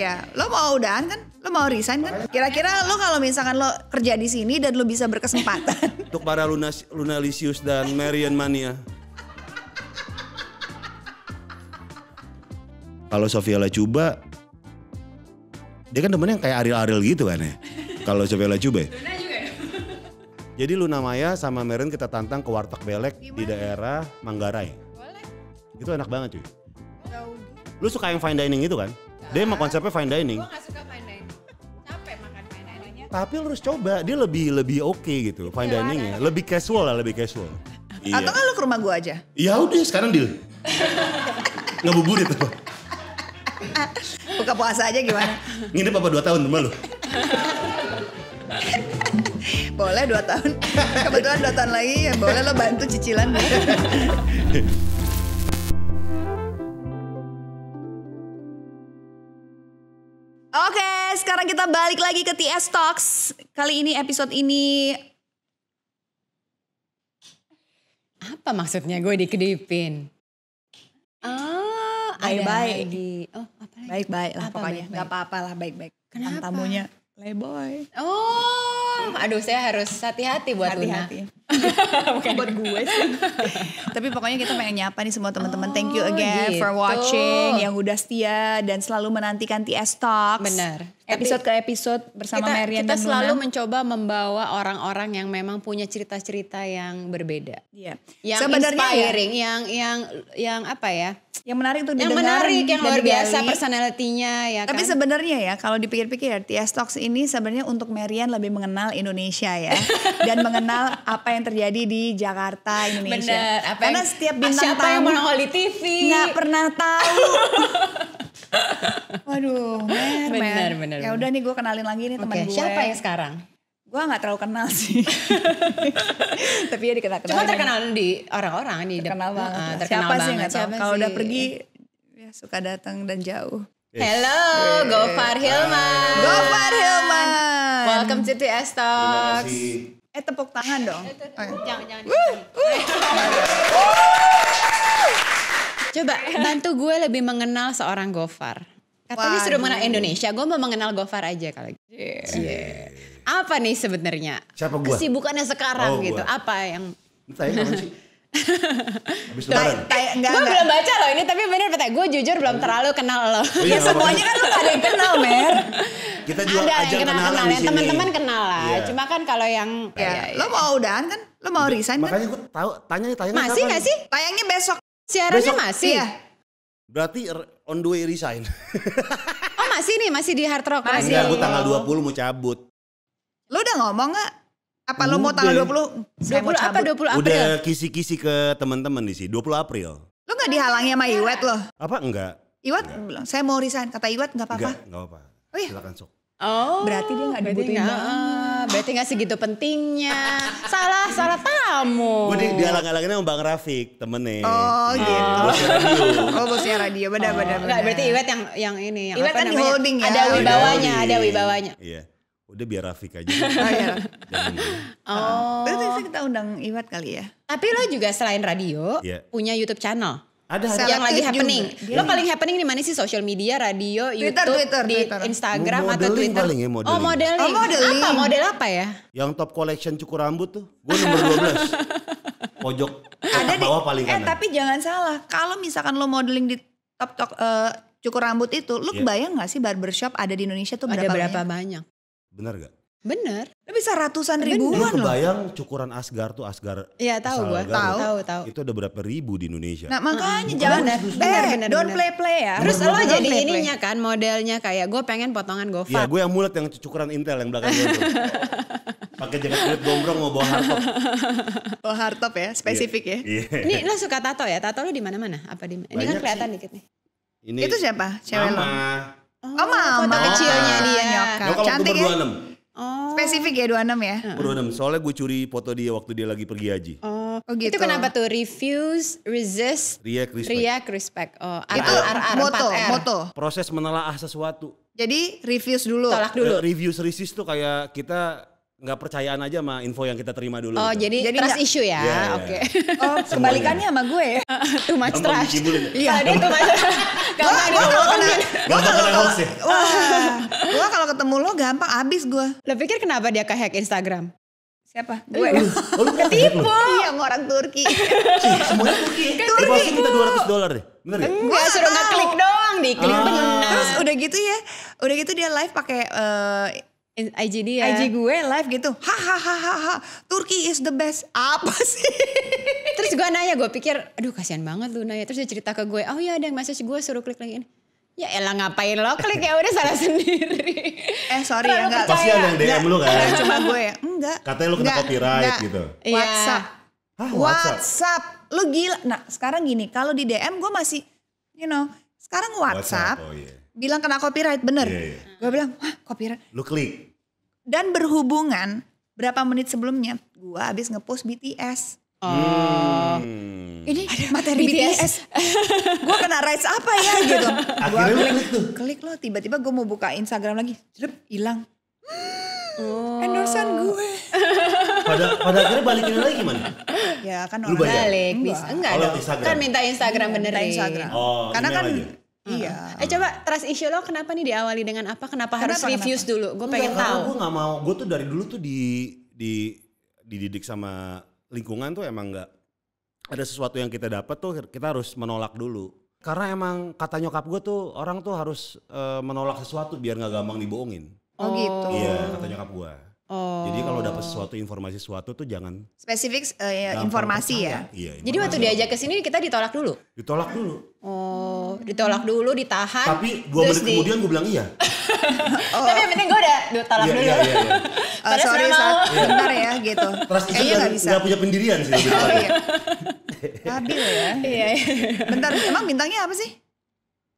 Ya, lo mau udahan kan? Lo mau resign kan? Kira-kira lo kalau misalkan lo kerja di sini dan lo bisa berkesempatan. Untuk para Lunas, Lunalisius dan Marian Mania. kalau Sofia coba, dia kan temennya yang kayak Ariel-Ariel gitu kan ya. Kalau Sofia coba. Ya? Luna juga ya? Jadi Luna Maya sama Meren kita tantang ke warteg belek Gimana? di ya? daerah Manggarai. Boleh. Itu enak banget cuy. Lu suka yang fine dining itu kan? Dia emang konsepnya fine dining. Gue gak suka fine dining. Tapi lu harus coba, dia lebih lebih oke okay gitu iya, fine diningnya, lebih casual lah, lebih casual. Iya. Atau kan lu ke rumah gue aja? Ya udah sekarang deal. Ngebubur apa? Buka puasa aja gimana? Nginep apa dua tahun rumah lu? boleh dua tahun. Kebetulan dua tahun lagi ya boleh lo bantu cicilan. kita balik lagi ke TS Talks. Kali ini episode ini apa maksudnya gue dikedipin? Oh, ah, baik-baik. Oh, apa lagi? Baik-baik lah apa pokoknya. Baik -baik. Gak apa-apa lah baik-baik. Kenapa? Tamunya Leboy. Oh, aduh saya harus hati-hati buat hati -hati. Luna. bukan buat gue sih. Tapi pokoknya kita pengen nyapa nih semua teman-teman. Thank you oh, again gitu. for watching yang udah setia dan selalu menantikan TS Talks. Benar. Episode Tapi, ke episode bersama kita, Marian kita dan Kita selalu Luna. mencoba membawa orang-orang yang memang punya cerita-cerita yang berbeda. Iya. Yang Sebenarnya ya- inspiring, ya. yang yang yang apa ya? Yang menarik tuh Yang menarik, yang luar biasa personalitinya ya Tapi kan? sebenarnya ya kalau dipikir-pikir TS Talks ini sebenarnya untuk Marian lebih mengenal Indonesia ya dan mengenal apa yang yang terjadi di Jakarta Indonesia. Bener. Apa Karena setiap ah, bintang siapa tamu yang menongol di TV nggak pernah tahu. Waduh, mer, bener, bener, Ya udah nih gue kenalin lagi nih teman okay. gue. Siapa yang sekarang? Gue gak terlalu kenal sih. Tapi ya dikenal kenal. Cuma terkenal di orang-orang nih. terkenal banget. Uh, terkenal siapa banget. sih gak tau. Kalau udah pergi ya suka datang dan jauh. Hello, Gofar Hilman. Gofar Hilman. Welcome to TS Talks. Terima kasih. Eh tepuk tangan dong. Eh, jangan jangan. Coba bantu gue lebih mengenal seorang Gofar. Katanya Waduh. sudah mengenal Indonesia, gue mau mengenal Gofar aja kalau gitu. Yeah. yeah. Apa nih sebenarnya? Siapa gue? Kesibukannya sekarang oh, gitu. Gua. Apa yang? Saya Habis lebaran. Gue belum baca loh ini tapi bener betul gue jujur belum terlalu kenal loh ya semuanya kan lo gak ada yang kenal mer. Kita juga ada yang kenal kenal yang teman-teman kenal lah. Iya. Cuma kan kalau yang ya, ya, ya. lo mau udahan kan lo mau resign kan? Makanya gue tahu tanya tanya Masih nggak sih? Tayangnya besok. Siarannya masih. ya Berarti on the way resign. oh masih nih masih di Hard Rock. Masih. Enggak, gue tanggal 20 mau cabut. Lo udah ngomong gak? Apa lo mau tanggal 20? Saya 20 apa 20 April? Udah kisi-kisi ke teman-teman di sini. 20 April. Lo gak dihalangi sama Iwet loh? Apa enggak? Iwet enggak. saya mau resign. Kata Iwet gak apa-apa. Enggak, enggak apa-apa. Oh iya. Silakan sok. Oh, berarti dia nggak dibutuhin banget. Ah, berarti nggak segitu pentingnya. salah salah tamu. Gue di, alang alangnya sama Bang Rafiq temennya. Oh iya, gitu. Bosnya radio. Oh bosnya radio, benar-benar. Oh. Benar, Nggak berarti Iwet yang yang ini. Yang Iwet kan namanya? di holding ya. Ada wibawanya, ada wibawanya. Iya. Yeah udah biar Rafik aja. oh iya. Oh. Ah. Berarti kita undang Iwat kali ya. Tapi lo juga selain radio yeah. punya YouTube channel. Ada, ada. yang lagi happening. Juga. Lo paling happening di mana sih? Social media, radio, Twitter, YouTube, Twitter, di Twitter. Instagram modeling atau Twitter? Paling ya, oh, modeling. Oh modeling. Oh modeling. Apa model apa ya? Yang top collection cukur rambut tuh. Gue nomor 12. Pojok ada di, bawah paling eh, kanan. Eh tapi jangan salah. Kalau misalkan lo modeling di top, top uh, cukur rambut itu. Lo yeah. kebayang gak sih barbershop ada di Indonesia tuh berapa ada berapa banyak? banyak? Benar gak? Bener. Bisa ratusan ribuan Lu kebayang cukuran Asgar tuh Asgar. Iya tahu gue. tahu, tahu, tahu. Itu ada berapa ribu di Indonesia. Nah, makanya hmm. jangan bener, bener, bener, don't play play ya. Terus lo jadi play, ininya kan modelnya kayak gue pengen potongan gue Iya, gue yang mulut yang cukuran Intel yang belakang gue Pakai jaket kulit gombrong mau bawa hardtop. bawa hardtop ya, spesifik yeah. ya. Yeah. Ini lo suka tato ya? Tato lo di mana-mana? Apa di Ini kan kelihatan sih. dikit nih. Ini Itu siapa? Cewek Mama. Lo? Oh, oh mama foto kecilnya dia. Nyokap. Iya, cantik ya? Oh. Spesifik ya 26 ya? 26, soalnya gue curi foto dia waktu dia lagi pergi haji. Oh, oh gitu. Itu kenapa tuh? Refuse, resist, react, respect. React, respect. Oh, R, itu R, R, moto, moto. Proses menelaah sesuatu. Jadi refuse dulu. Tolak dulu. Uh, refuse, resist tuh kayak kita nggak percayaan aja sama info yang kita terima dulu. Oh, gitu. jadi, jadi trust issue ya. Yeah, iya. Oke. Okay. Oh, kebalikannya sama gue ya. too much Gampang trust. Ya? Iya, dia too much. Gampang gue ya? kalau ketemu lo gampang abis gue. Lo pikir kenapa dia kehack Instagram? Siapa? Eh, gue. Oh, ketipu. Iya, orang Turki. Semuanya Turki. Ya? Kan Turki. kita 200 dolar deh. Bener ya? Enggak, suruh ngeklik doang, diklik ah. benar. Terus udah gitu ya. Udah gitu dia live pakai eh, IG dia. IG gue live gitu. Hahaha, Turki is the best. Apa sih? Terus gue nanya, gue pikir, aduh kasihan banget lu nanya. Terus dia cerita ke gue, oh iya ada yang message gue suruh klik lagi ini. Ya elah ngapain lo klik ya udah salah sendiri. Eh sorry ya enggak. Pasti ada yang DM lu kan? Cuma gue ya, enggak. Katanya lu kena copyright gitu. Iya. WhatsApp. WhatsApp. WhatsApp. Lu gila. Nah sekarang gini, kalau di DM gue masih, you know, sekarang WhatsApp, WhatsApp oh, yeah bilang kena copyright bener yeah, yeah. gue bilang wah copyright lu klik dan berhubungan berapa menit sebelumnya gue abis ngepost BTS Oh. Hmm. Ini materi BTS. BTS. gue kena rights apa ya gitu. gue gua klik, tuh. Klik lo tiba-tiba gue mau buka Instagram lagi. Jep hilang. oh. Endorsan gue. pada pada akhirnya balikin lagi gimana? Ya kan orang balik. bisa enggak, dong. Kan minta Instagram benerin. Instagram. Oh, Karena kan aja Iya. iya. Eh coba trust issue lo kenapa nih diawali dengan apa? Kenapa, kenapa harus review dulu? Gue pengen tahu. Gue nggak mau. Gue tuh dari dulu tuh di di dididik sama lingkungan tuh emang nggak ada sesuatu yang kita dapat tuh kita harus menolak dulu. Karena emang kata nyokap gue tuh orang tuh harus uh, menolak sesuatu biar nggak gampang dibohongin. Oh, oh gitu. Iya kata nyokap gue. Oh. Jadi kalau oh. dapat sesuatu informasi sesuatu tuh jangan spesifik uh, informasi ya. Iya, Jadi waktu diajak ke sini kita ditolak dulu. Ditolak dulu. Oh, ditolak dulu, ditahan. Tapi dua menit di... kemudian gue bilang iya. oh. Tapi yang penting gue udah ditolak iya, dulu. Iya, iya, iya. Uh, sorry, saat, iya. bentar ya gitu. Terus Kayaknya gak bisa. Gak punya pendirian sih. Gitu. oh, iya. ya. Iya, iya, Bentar, emang bintangnya apa sih?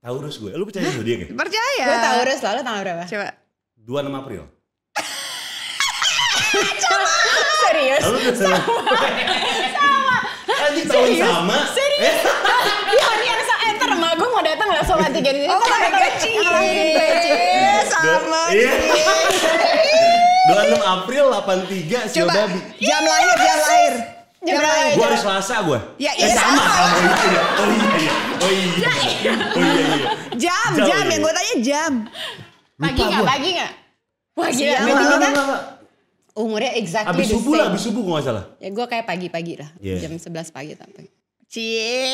Taurus gue. Lu percaya sama dia gak? Percaya. Gue Taurus lalu tanggal berapa? Coba. 26 April. Coba. Serius? Sama. sama. Anjing tahun Serius? sama. Serius? Eh. Iya, hari yang sama. Eh, ntar gue mau datang lah soal tiga? ini. Oh, my God, cie. Sama. Iya. 26 April 83 Sio Babi. Jam lahir, jam lahir. Jam lahir. Gue hari Selasa gue. Ya eh, iya sama. sama. Oh iya. Oh iya. Oh iya. iya. Oh iya. iya. Ya, iya. Oh, jam, jam yang gue tanya jam. Pagi gak, Pagi gak? Wah gila, berarti kita Umurnya exactly Abis subuh lah, abis subuh gue gak salah. Ya gue kayak pagi-pagi lah, yeah. jam 11 pagi sampai. Cie.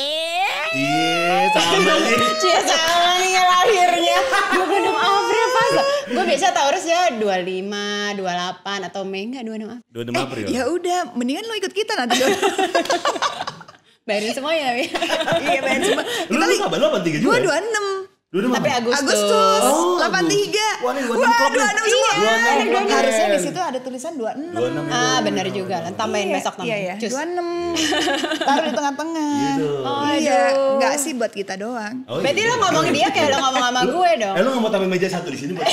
Cie iya, sama nih. Cie sama nih lahirnya. Gue belum April pas. Gue biasa Taurus ya 25, 28 atau Mei enggak 26 April. 26 eh, April. Ya udah, mendingan lo ikut kita nanti. bayarin semua ya. iya, bayarin semua. Lu, lu apa? Lu apa 3 juga? Gue 26. Dua Tapi Agustus. Agustus. Oh, 83. Waduh, Wah, 26 semua. Iya, iya Harusnya di situ iya. ada tulisan 26. 26 ah, benar juga. Kan tambahin iya, besok namanya. Iya, iya. 26. Taruh di tengah-tengah. Gitu. Oh, iya. Enggak sih buat kita doang. Oh, Berarti iya. lo ngomong dia kayak lo ngomong sama gue dong. Eh, lo nggak mau tambah meja satu di sini buat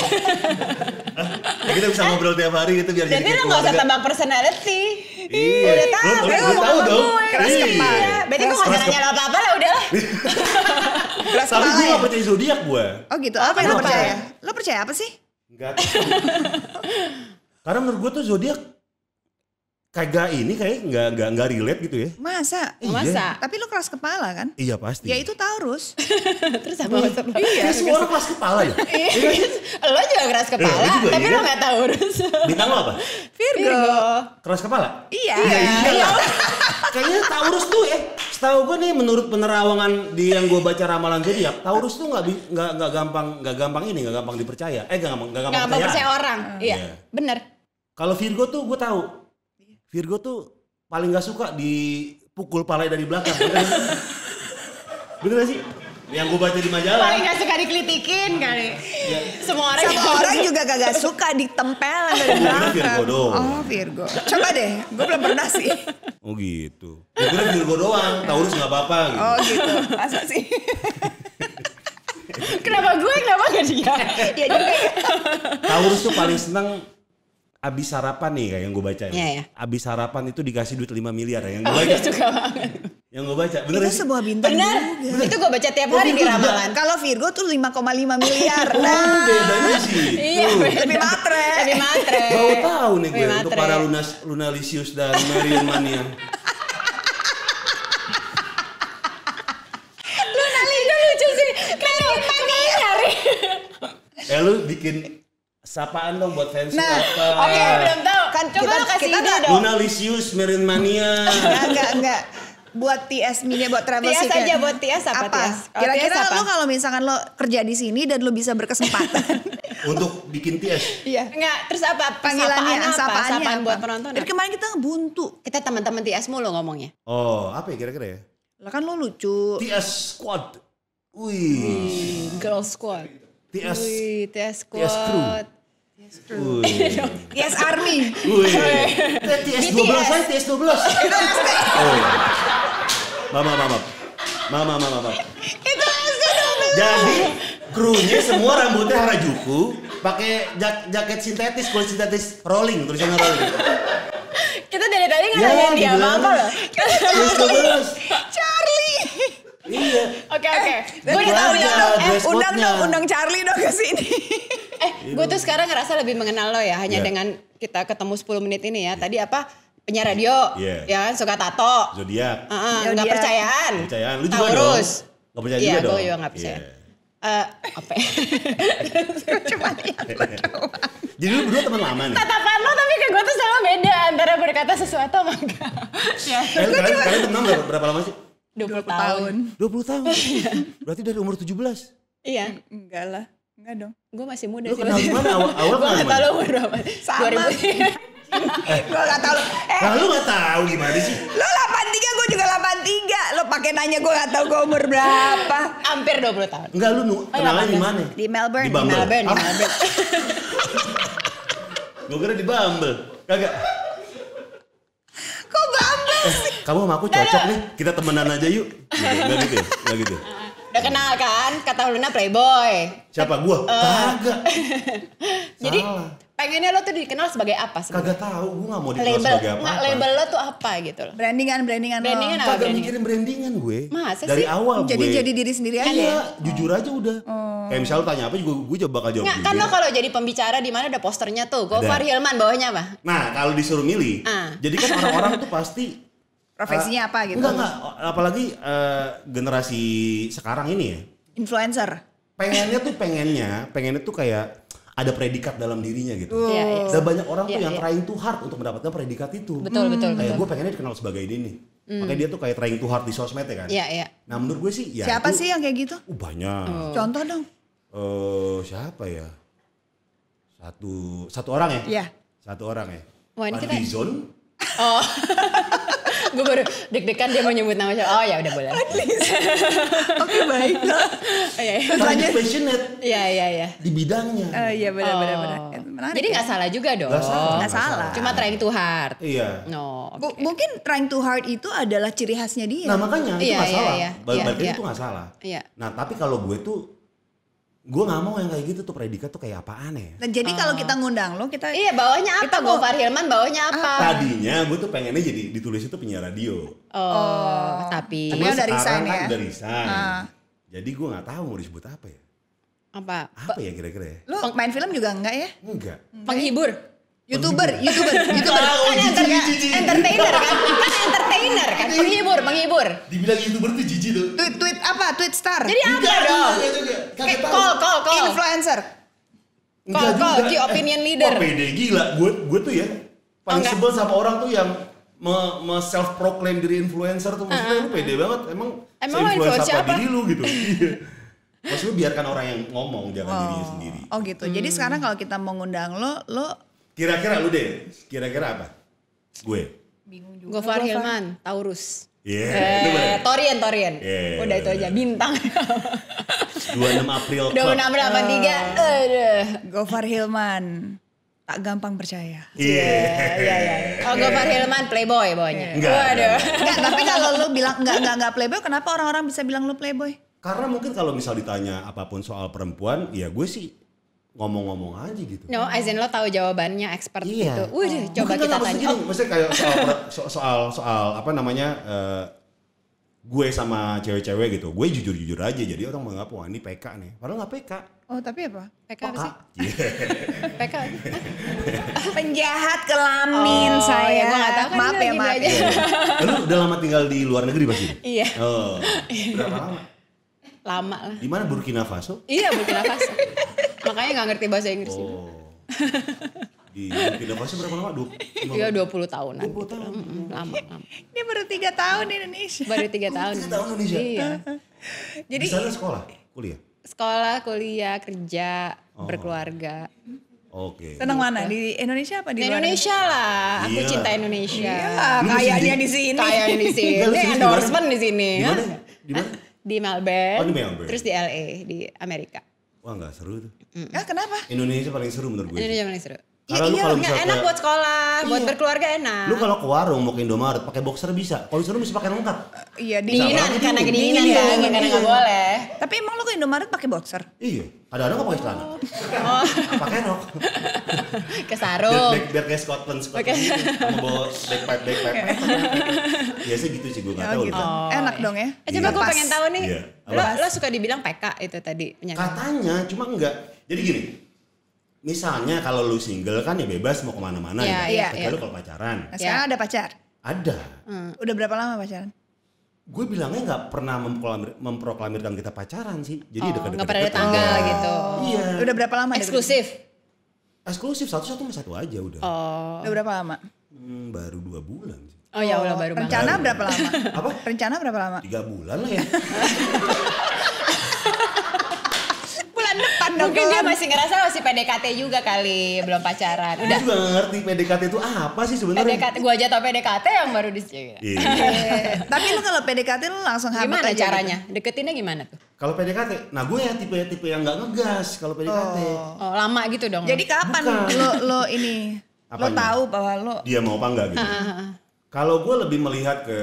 ya, kita bisa eh. ngobrol tiap hari gitu biar jadi Berarti lo nggak usah tambah personality. Iya. Udah tahu. Gue ngomong sama gue. Keras kepala. Berarti gue nggak usah nanya apa-apa lah udah lah. Keras Tapi gue gak percaya zodiak gue. Oh gitu. Apa, yang lo percaya? Lo percaya apa sih? Enggak. Karena menurut gue tuh zodiak kagak ini kayak nggak nggak nggak relate gitu ya masa iya. masa tapi lu keras kepala kan iya pasti ya itu Taurus terus apa iya, iya. semua orang keras kepala ya lo iya. iya. juga keras eh, kepala eh, juga, tapi iya. lo nggak Taurus bintang lo apa Virgo. Virgo keras kepala iya iya, iya. iya. kayaknya Taurus tuh ya Setahu gue nih menurut penerawangan di yang gue baca ramalan jadi ya Taurus tuh nggak nggak nggak gampang nggak gampang ini nggak gampang dipercaya. Eh nggak gampang nggak gampang, gampang percaya orang. Iya, iya, bener. Kalau Virgo tuh gue tahu. Virgo tuh paling nggak suka dipukul pala dari belakang. Bener, bener sih? Yang gue baca di majalah. Paling gak suka dikelitikin kali. Ya. Semua orang Semua orang juga gak, gak suka ditempel dari belakang. Iya, oh, Virgo doang. Oh Virgo. Coba deh, gue belum pernah sih. Oh gitu. Ya, gue Virgo doang, Taurus gak apa-apa gitu. Oh gitu, masa sih? kenapa gue, kenapa gak dia? Dia ya juga ya. Taurus tuh paling seneng abis sarapan nih kayak yang gue baca. Iya, ya. Abis sarapan itu dikasih duit 5 miliar yang gue oh, baca. Suka banget yang gue baca bener itu sih? sebuah bintang bener. Juga. itu gue baca tiap hari di ramalan kalau Virgo tuh 5,5 miliar oh, nah oh, bedanya sih iya, beda. lebih matre lebih matre mau tahu nih gue untuk para lunas lunalisius dan Marian mania lunalisius lucu sih Eh lu bikin sapaan dong buat fans nah, apa? Oke, okay, belum tahu. Kan coba kita, lu kasih kita ide dong. Lunalisius Marian Mania. enggak, enggak buat TS mini buat travel TS aja buat TS apa, apa? TS? Kira-kira lo kalau misalkan lo kerja di sini dan lo bisa berkesempatan untuk bikin TS. Iya. Enggak, terus apa? Panggilannya apa? Sapaan apa? buat penonton. Dari kemarin kita ngebuntu. Kita teman-teman TS mulu ngomongnya. Oh, apa ya kira-kira ya? Lah kan lo lucu. TS squad. Wih. Girl squad. TS. Wih, TS squad. TS crew. Yes, true. yes Army. Wih. TS12 aja, TS12. Itu maaf, maaf, maaf. Maaf, maaf, maaf, maaf. Itu Jadi krunya semua rambutnya Harajuku, pakai jak jaket sintetis, kulit sintetis rolling, tulisannya rolling. Kita dari tadi nggak ya, dia apa-apa loh. Terus Charlie. Iya. Oke, oke. Eh, gue tahu ya dong. Eh, undang dong, undang Charlie dong ke sini. eh, gue tuh sekarang ngerasa lebih mengenal lo ya, hanya yeah. dengan kita ketemu 10 menit ini ya. Tadi apa? penyiar radio, yeah. ya kan suka tato, zodiak, uh -uh, nggak percayaan, percayaan, lu juga Taurus. dong, nggak percaya yeah, juga dong, iya gue nggak percaya, yeah. Iya. uh, apa? Ya? Cuma Jadi lu berdua teman lama nih. Tatapan lo tapi ke gue tuh sama beda antara berkata sesuatu sama enggak. ya. Kalian, kalian, kalian teman berapa, berapa lama sih? 20, 20 tahun. 20 tahun. Berarti dari umur 17. Iya. Enggak lah. Enggak dong. Gue masih muda lu sih. Lu kenal gimana? Awal, awal kenal gimana? Gue gak tau lu umur berapa. Sama. 2000. gue gak tau lo. Eh, nah, lu gak tau gimana sih? Lo 83, gue juga 83. Lo pakai nanya gue gak tau gue umur berapa. Hampir 20 tahun. Enggak, lu nu, oh, iya, kenalnya di mana? Di Melbourne. Di, Bumble. Melbourne, di ah. Melbourne. gue kira di Bumble. Kagak. Kok Bumble eh, sih? Eh, kamu sama aku cocok nih, kita temenan aja yuk. Gak gitu ya? gitu ya? Udah kenal kan, kata Luna playboy. Siapa? gue? Uh, Kagak. Jadi, pengennya lo tuh dikenal sebagai apa sih? Kagak tahu, gue gak mau dikenal label, sebagai apa. -apa. label lo tuh apa gitu loh. Brandingan, brandingan, brandingan lo. Kagak mikirin brandingan gue. Masa Dari sih? awal jadi, gue. Jadi jadi diri sendiri iya, aja. Iya, oh. jujur aja udah. Oh. Kayak misalnya lo tanya apa, gue, gue coba bakal jawab Nggak, kan jujur. kan lo kalau jadi pembicara di mana ada posternya tuh. Gofar Hilman bawahnya apa? Nah, kalau disuruh milih. Uh. Jadi kan orang-orang tuh pasti Profesinya uh, apa gitu? Enggak, enggak. Apalagi uh, generasi sekarang ini ya. Influencer. Pengennya tuh pengennya, pengennya tuh kayak ada predikat dalam dirinya gitu. Yeah, yeah. Dan banyak orang yeah, tuh iya, yang yeah. trying too hard untuk mendapatkan predikat itu. Betul, hmm. betul. Kayak gue pengennya dikenal sebagai ini nih. Mm. Makanya dia tuh kayak trying too hard di sosmed ya kan. Iya, yeah, iya. Yeah. Nah menurut gue sih ya Siapa itu, sih yang kayak gitu? Uh, banyak. Oh. Contoh dong. Eh uh, siapa ya? Satu satu orang ya? Iya. Yeah. Satu orang ya. Wah, ini Fadlizon. Kita... Oh. gue baru deg-degan dia mau nyebut nama siapa. Oh ya udah boleh. Oke baik. Oh, iya, iya. Tanya passionate. Iya iya iya. Di bidangnya. Oh iya benar oh. benar Jadi ya. nggak ya? salah juga dong. Nggak salah. Gak salah. Cuma trying too hard. Iya. No. Okay. mungkin trying too hard itu adalah ciri khasnya dia. Nah makanya itu iya, nggak iya, salah. Iya, iya. Balik iya, itu nggak salah. Iya. Nah tapi kalau gue tuh gue nggak mau yang kayak gitu tuh predikat tuh kayak apa aneh. Ya? nah, jadi uh. kalau ah. kita ngundang lo kita iya bawahnya apa kita Gofar Hilman bawahnya apa tadinya gue tuh pengennya jadi ditulis itu penyiar radio oh, oh. tapi... tapi tapi udah resign kan ya udah resign uh. jadi gue nggak tahu mau disebut apa ya apa apa ya kira-kira ya lo main film juga enggak ya enggak penghibur youtuber youtuber youtuber youtuber, kan youtuber, kan entertainer kan youtuber, youtuber, entertainer kan, penghibur, menghibur. Dibilang youtuber tuh jijik tuh. Tweet, tweet apa? Tweet star. Jadi apa dong? Kayak call, call, call. Influencer. Call, call, key opinion eh, leader. Eh, pede gila, gue, gue tuh ya paling oh, sebel sama orang tuh yang me, me self proclaim diri influencer tuh maksudnya uh -huh. lu pede banget emang emang lu influencer apa, apa diri lu gitu iya. maksudnya biarkan orang yang ngomong jangan oh. dirinya sendiri oh gitu hmm. jadi sekarang kalau kita mengundang lo lo kira-kira lu deh kira-kira apa gue bingung juga. Gofar Hilman, Taurus. Iya. Yeah. Eh, yeah. Torian, Torian. Yeah. Udah itu aja bintang. 26 April. 26 April 83. Aduh. Gofar Hilman. Tak gampang percaya. Iya, iya, iya. iya. Oh, iya. Gofar Hilman playboy bawahnya. Yeah. Enggak. Waduh. Enggak, tapi kalau lu bilang enggak enggak enggak playboy, kenapa orang-orang bisa bilang lu playboy? Karena mungkin kalau misal ditanya apapun soal perempuan, ya gue sih ngomong-ngomong aja gitu. No, Aizen lo tahu jawabannya expert iya. gitu. Wih, oh. coba Bukan kita tanya. Gini, maksudnya kayak soal, soal soal soal apa namanya uh, gue sama cewek-cewek gitu. Gue jujur-jujur aja jadi orang menganggap wah ini PK nih. Padahal gak PK. Oh, tapi apa? PK apa sih? Iya. PK. Penjahat kelamin oh, ya, saya. Kan ya, gak tahu maaf ya, maaf. Aja. Lalu udah lama tinggal di luar negeri pasti? Iya. Oh, iya. berapa lama? lama lah. Di mana Burkina Faso? Iya Burkina Faso. Makanya nggak ngerti bahasa Inggris oh. juga. Di Burkina Faso berapa lama? Dua, iya 20 tahunan. 20 gitu. tahun. Mm -mm, lama, lama. Dia baru 3 tahun di Indonesia. Baru 3 tahun. 3 tahun Indonesia. Iya. Jadi di sana sekolah, kuliah. Sekolah, kuliah, kerja, oh. berkeluarga. Oke. Okay. Senang mana? Di Indonesia apa di luar? Indonesia lah. Aku iya. cinta Indonesia. Iya, kayaknya di sini. Kayaknya di sini. Endorsement di sini. Di mana? Di mana? di Melbourne, oh, di Melbourne, terus di LA di Amerika. Wah nggak seru tuh. Mm. Ah, kenapa? Indonesia paling seru menurut gue. Indonesia paling seru. Iya, iya, kalau enak buat sekolah, iya. buat berkeluarga enak. Lu kalau ke warung mau ke Indomaret pakai boxer bisa. Kalau disuruh mesti pakai lengkap. Iya, di sana karena dinginan ya, kan, karena enggak boleh. Tapi emang lu ke Indomaret pakai boxer? Iya, ada ada enggak pakai celana. Oh. pakai rok. ke sarung. Biar, biar, kayak Scotland, Scotland. Gitu. Mau bawa backpack, backpack. Biasa iya gitu sih gue enggak oh, tahu. Gitu. Oh, enak iya. dong ya. Eh, coba iya. gue pengen tahu nih. Lo, lo suka dibilang PK itu tadi penyakit. Katanya, cuma enggak. Jadi gini, misalnya kalau lu single kan ya bebas mau kemana-mana ya. Iya, Kecuali ya. kalau pacaran. Nah, sekarang ya. ada pacar? Ada. Hmm. Udah berapa lama pacaran? Gue bilangnya nggak pernah memproklamir, memproklamirkan kita pacaran sih. Jadi oh, dekat-dekat. Nggak pernah ada tanggal oh. gitu. Iya. Udah berapa lama? Eksklusif. Eksklusif satu satu satu aja udah. Oh. Udah berapa lama? Hmm, baru dua bulan. Sih. Oh, oh ya udah baru. Rencana banget. berapa lama? Apa? Rencana berapa lama? Tiga bulan lah ya. Mungkin dia masih ngerasa masih PDKT juga kali, belum pacaran. Udah. Gue juga ngerti PDKT itu apa sih sebenarnya. PDKT, gue aja tau PDKT yang baru di sini. Iya. iya. Tapi lu kalau PDKT lu langsung hambat gimana caranya? Gitu. Deketinnya gimana tuh? Kalau PDKT, nah gue ya tipe tipe yang nggak ngegas kalau PDKT. Oh. oh, lama gitu dong. Jadi kapan lo lo ini Apanya? lo tahu bahwa lo dia mau apa enggak gitu? Ah, ah, ah. kalau gue lebih melihat ke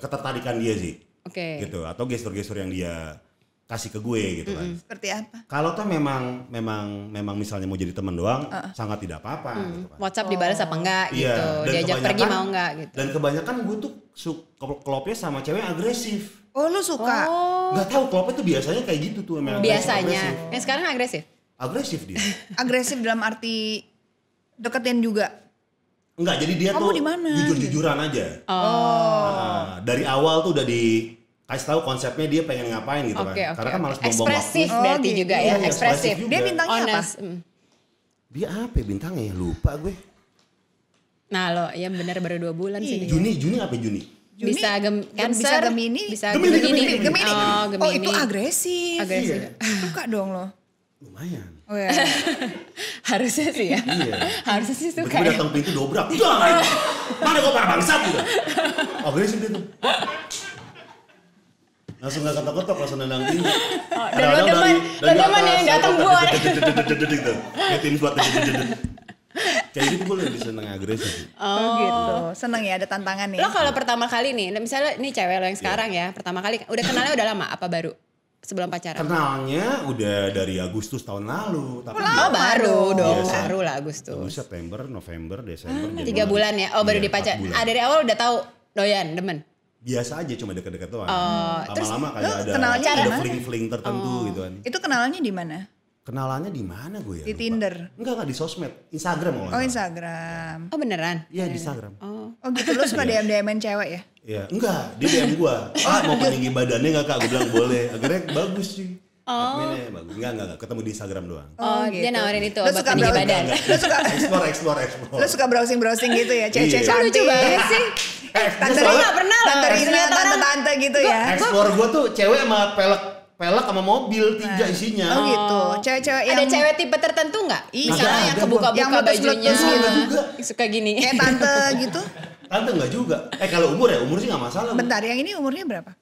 ketertarikan dia sih. Oke. Okay. Gitu atau gestur-gestur yang dia kasih ke gue gitu kan. Mm Seperti apa? Kalau tuh memang memang memang misalnya mau jadi teman doang uh. sangat tidak apa-apa mm. gitu kan. WhatsApp dibalas apa enggak oh. gitu. Iya. Dan Diajak pergi mau enggak gitu. Dan kebanyakan gue tuh suka klopnya sama cewek agresif. Oh, lu suka. Oh. Gak tahu klopnya tuh biasanya kayak gitu tuh memang. Biasanya. Agresif. Yang sekarang agresif. Agresif dia. agresif dalam arti deketin juga. Enggak, jadi dia Kamu tuh jujur-jujuran aja. Oh. Nah, dari awal tuh udah di kasih tahu konsepnya dia pengen ngapain gitu okay, kan. Okay, Karena kan okay. malas bom-bom waktu. Ekspresif oh, berarti gitu. juga ya, iya, iya, ekspresif. Dia bintangnya Honest. apa? Mm. Dia apa ya bintangnya ya? Lupa gue. Nah lo, ya benar baru dua bulan sih. Juni, Juni apa Juni? Juni, bisa gem kan bisa gemini bisa gemini gemini, gemini. Oh, gemini. Oh, gemini. oh itu agresif agresif iya. suka dong lo lumayan oh, iya. harusnya sih ya iya. harusnya sih suka Betul ya. datang pintu dobrak udah mana kau para bangsat gitu agresif itu langsung nggak ketok-ketok langsung nendang tinju oh, dan lo demen lo demen yang datang gue gitu. tim buat gitu. kayak gitu gue lebih seneng agresif oh, oh gitu. gitu seneng ya ada tantangan nih lo kalau pertama kali nih misalnya nih cewek lo yang sekarang iya. ya pertama kali udah kenalnya udah lama apa baru sebelum pacaran? Kenalnya udah dari Agustus tahun lalu. Tapi oh, ya. baru dong. Biasa, baru lah Agustus. Agustus, September, November, Desember, ah, Tiga bulan ya? Oh baru ya, dipacar. Ah dari awal udah tahu doyan, demen? biasa aja cuma deket-deket doang. Oh, Lama-lama kayak ada kenalnya ada fling-fling tertentu oh. gitu kan. Itu kenalannya di mana? Kenalannya di mana gue ya? Di Tinder. Enggak enggak di sosmed, Instagram Oh, Instagram. Ya. Oh beneran? Iya, di Instagram. Oh. Oh gitu lu suka DM iya. DM-an cewek ya? Iya, enggak, di DM gue. Ah, mau peninggi badannya enggak Kak? Gue bilang boleh. Akhirnya bagus sih. Oh. Enggak, enggak, enggak. Ketemu di Instagram doang. Oh, oh gitu. dia nawarin itu obat tinggi badan. Lu suka explore, explore, explore. Lu suka browsing-browsing gitu ya, cewek-cewek iya. cantik. Lucu banget iya sih. Eh, tante Rina pernah lah. Tante Rina, tante-tante gitu ya. Explore gue tuh cewek sama pelek pelek sama mobil nah. tiga isinya. Oh gitu. Cewek-cewek yang ada cewek tipe tertentu nggak? Misalnya yang kebuka-buka bajunya. Gitu. Suka gini. Eh, tante gitu. Tante nggak juga. Eh kalau umur ya umur sih nggak masalah. Bentar, yang ini umurnya berapa?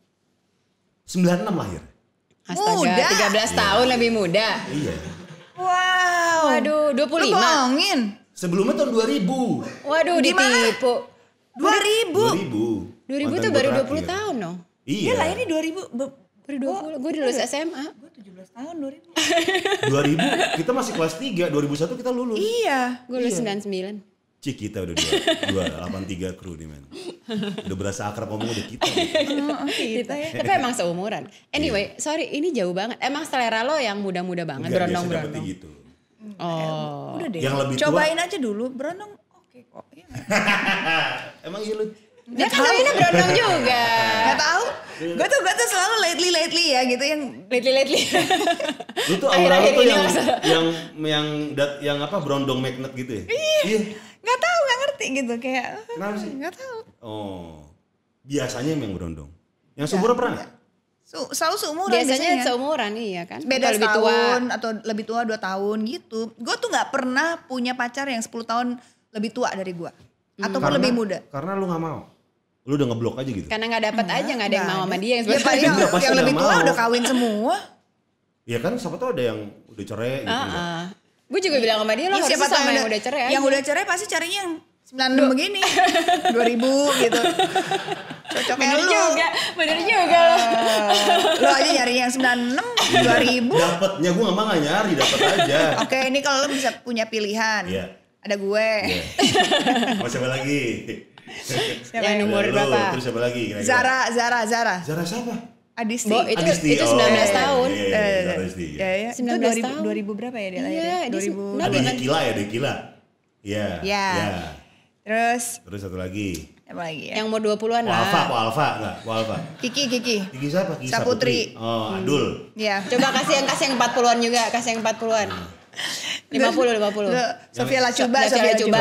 96 lahir. Astaga, tiga belas tahun lebih muda. Iya. Wow. Waduh, 25. Lu bohongin. Sebelumnya tahun dua ribu. Waduh, Gimana? ditipu. Dua ribu. Dua ribu tuh baru dua puluh tahun no. Iya. Dia lahirnya ribu. baru 20. puluh. gue lulus SMA. Gue belas tahun Dua ribu. Dua ribu. kita masih kelas tiga. Dua ribu satu kita lulus. Iya. Gue lulus iya. 99. Cik kita udah dua, dua delapan tiga kru nih men. Udah berasa akrab ngomong udah kita. Gitu. oh, kita ya. Tapi emang seumuran. Anyway, yeah. sorry ini jauh banget. Emang selera lo yang muda-muda banget, berondong-berondong. gitu. Mm, oh. Udah deh. Yang lebih Cobain aja dulu, berondong oke kok. Iya. emang iya lu dia kan kawinnya berondong juga. Gak tau. Gue tuh gue tuh selalu lately lately ya gitu yang lately lately. lu tuh aura lu tuh yang, yang yang yang yang apa berondong magnet gitu ya? Iya. iya nggak tahu nggak ngerti gitu kayak kenapa hmm, sih nggak tahu oh biasanya yang berondong yang iya. seumuran pernah nggak Su selalu seumuran biasanya, biasanya ya. seumuran iya kan beda lebih tahun tua. atau lebih tua dua tahun gitu gue tuh nggak pernah punya pacar yang 10 tahun lebih tua dari gue hmm. ataupun karena, lebih muda karena lu nggak mau lu udah ngeblok aja gitu karena nggak dapat aja nggak ada yang mau sama dia yang, ya, paling yang, yang lebih tua mau. udah kawin semua Iya kan siapa tau ada yang udah cerai gitu. Uh -uh. Gue juga iya. bilang sama dia lah ya, siapa sama yang udah cerai. Yang udah cerai pasti carinya yang 96 begini. 2000 gitu. Cocok bener lu. juga, bener juga lo. Ah, lo aja nyari yang 96, 2000. Iya, dapetnya gue gak mau nyari, dapet aja. Oke, ini kalau lo bisa punya pilihan. Iya. Ada gue. Iya. Mau siapa lagi? Siapa yang ya. nomor berapa? Terus siapa lagi? Kira -kira. Zara, Zara, Zara. Zara siapa? Adisti. Bo, itu Adisti, itu 19 oh, iya, iya, tahun. Iya, iya, iya, iya Adisti, iya. 19 ya, ya. itu 2000, tahun. 2000 berapa ya dia lahir? Ya, iya, ya? 2000. Ada Dekila ya, Dekila. Iya. Iya. Ya. Terus Terus satu lagi. Apa lagi ya? Yang mau 20-an lah. Alfa, Po Alfa enggak? Alfa. Kiki, Kiki. Kiki siapa? Kiki Saputri. Saputri. Oh, hmm. Adul. Iya. Coba kasih yang kasih yang 40-an juga, kasih yang 40-an. 50 50. Loh, Sofia Lacuba, Sofia Lacuba.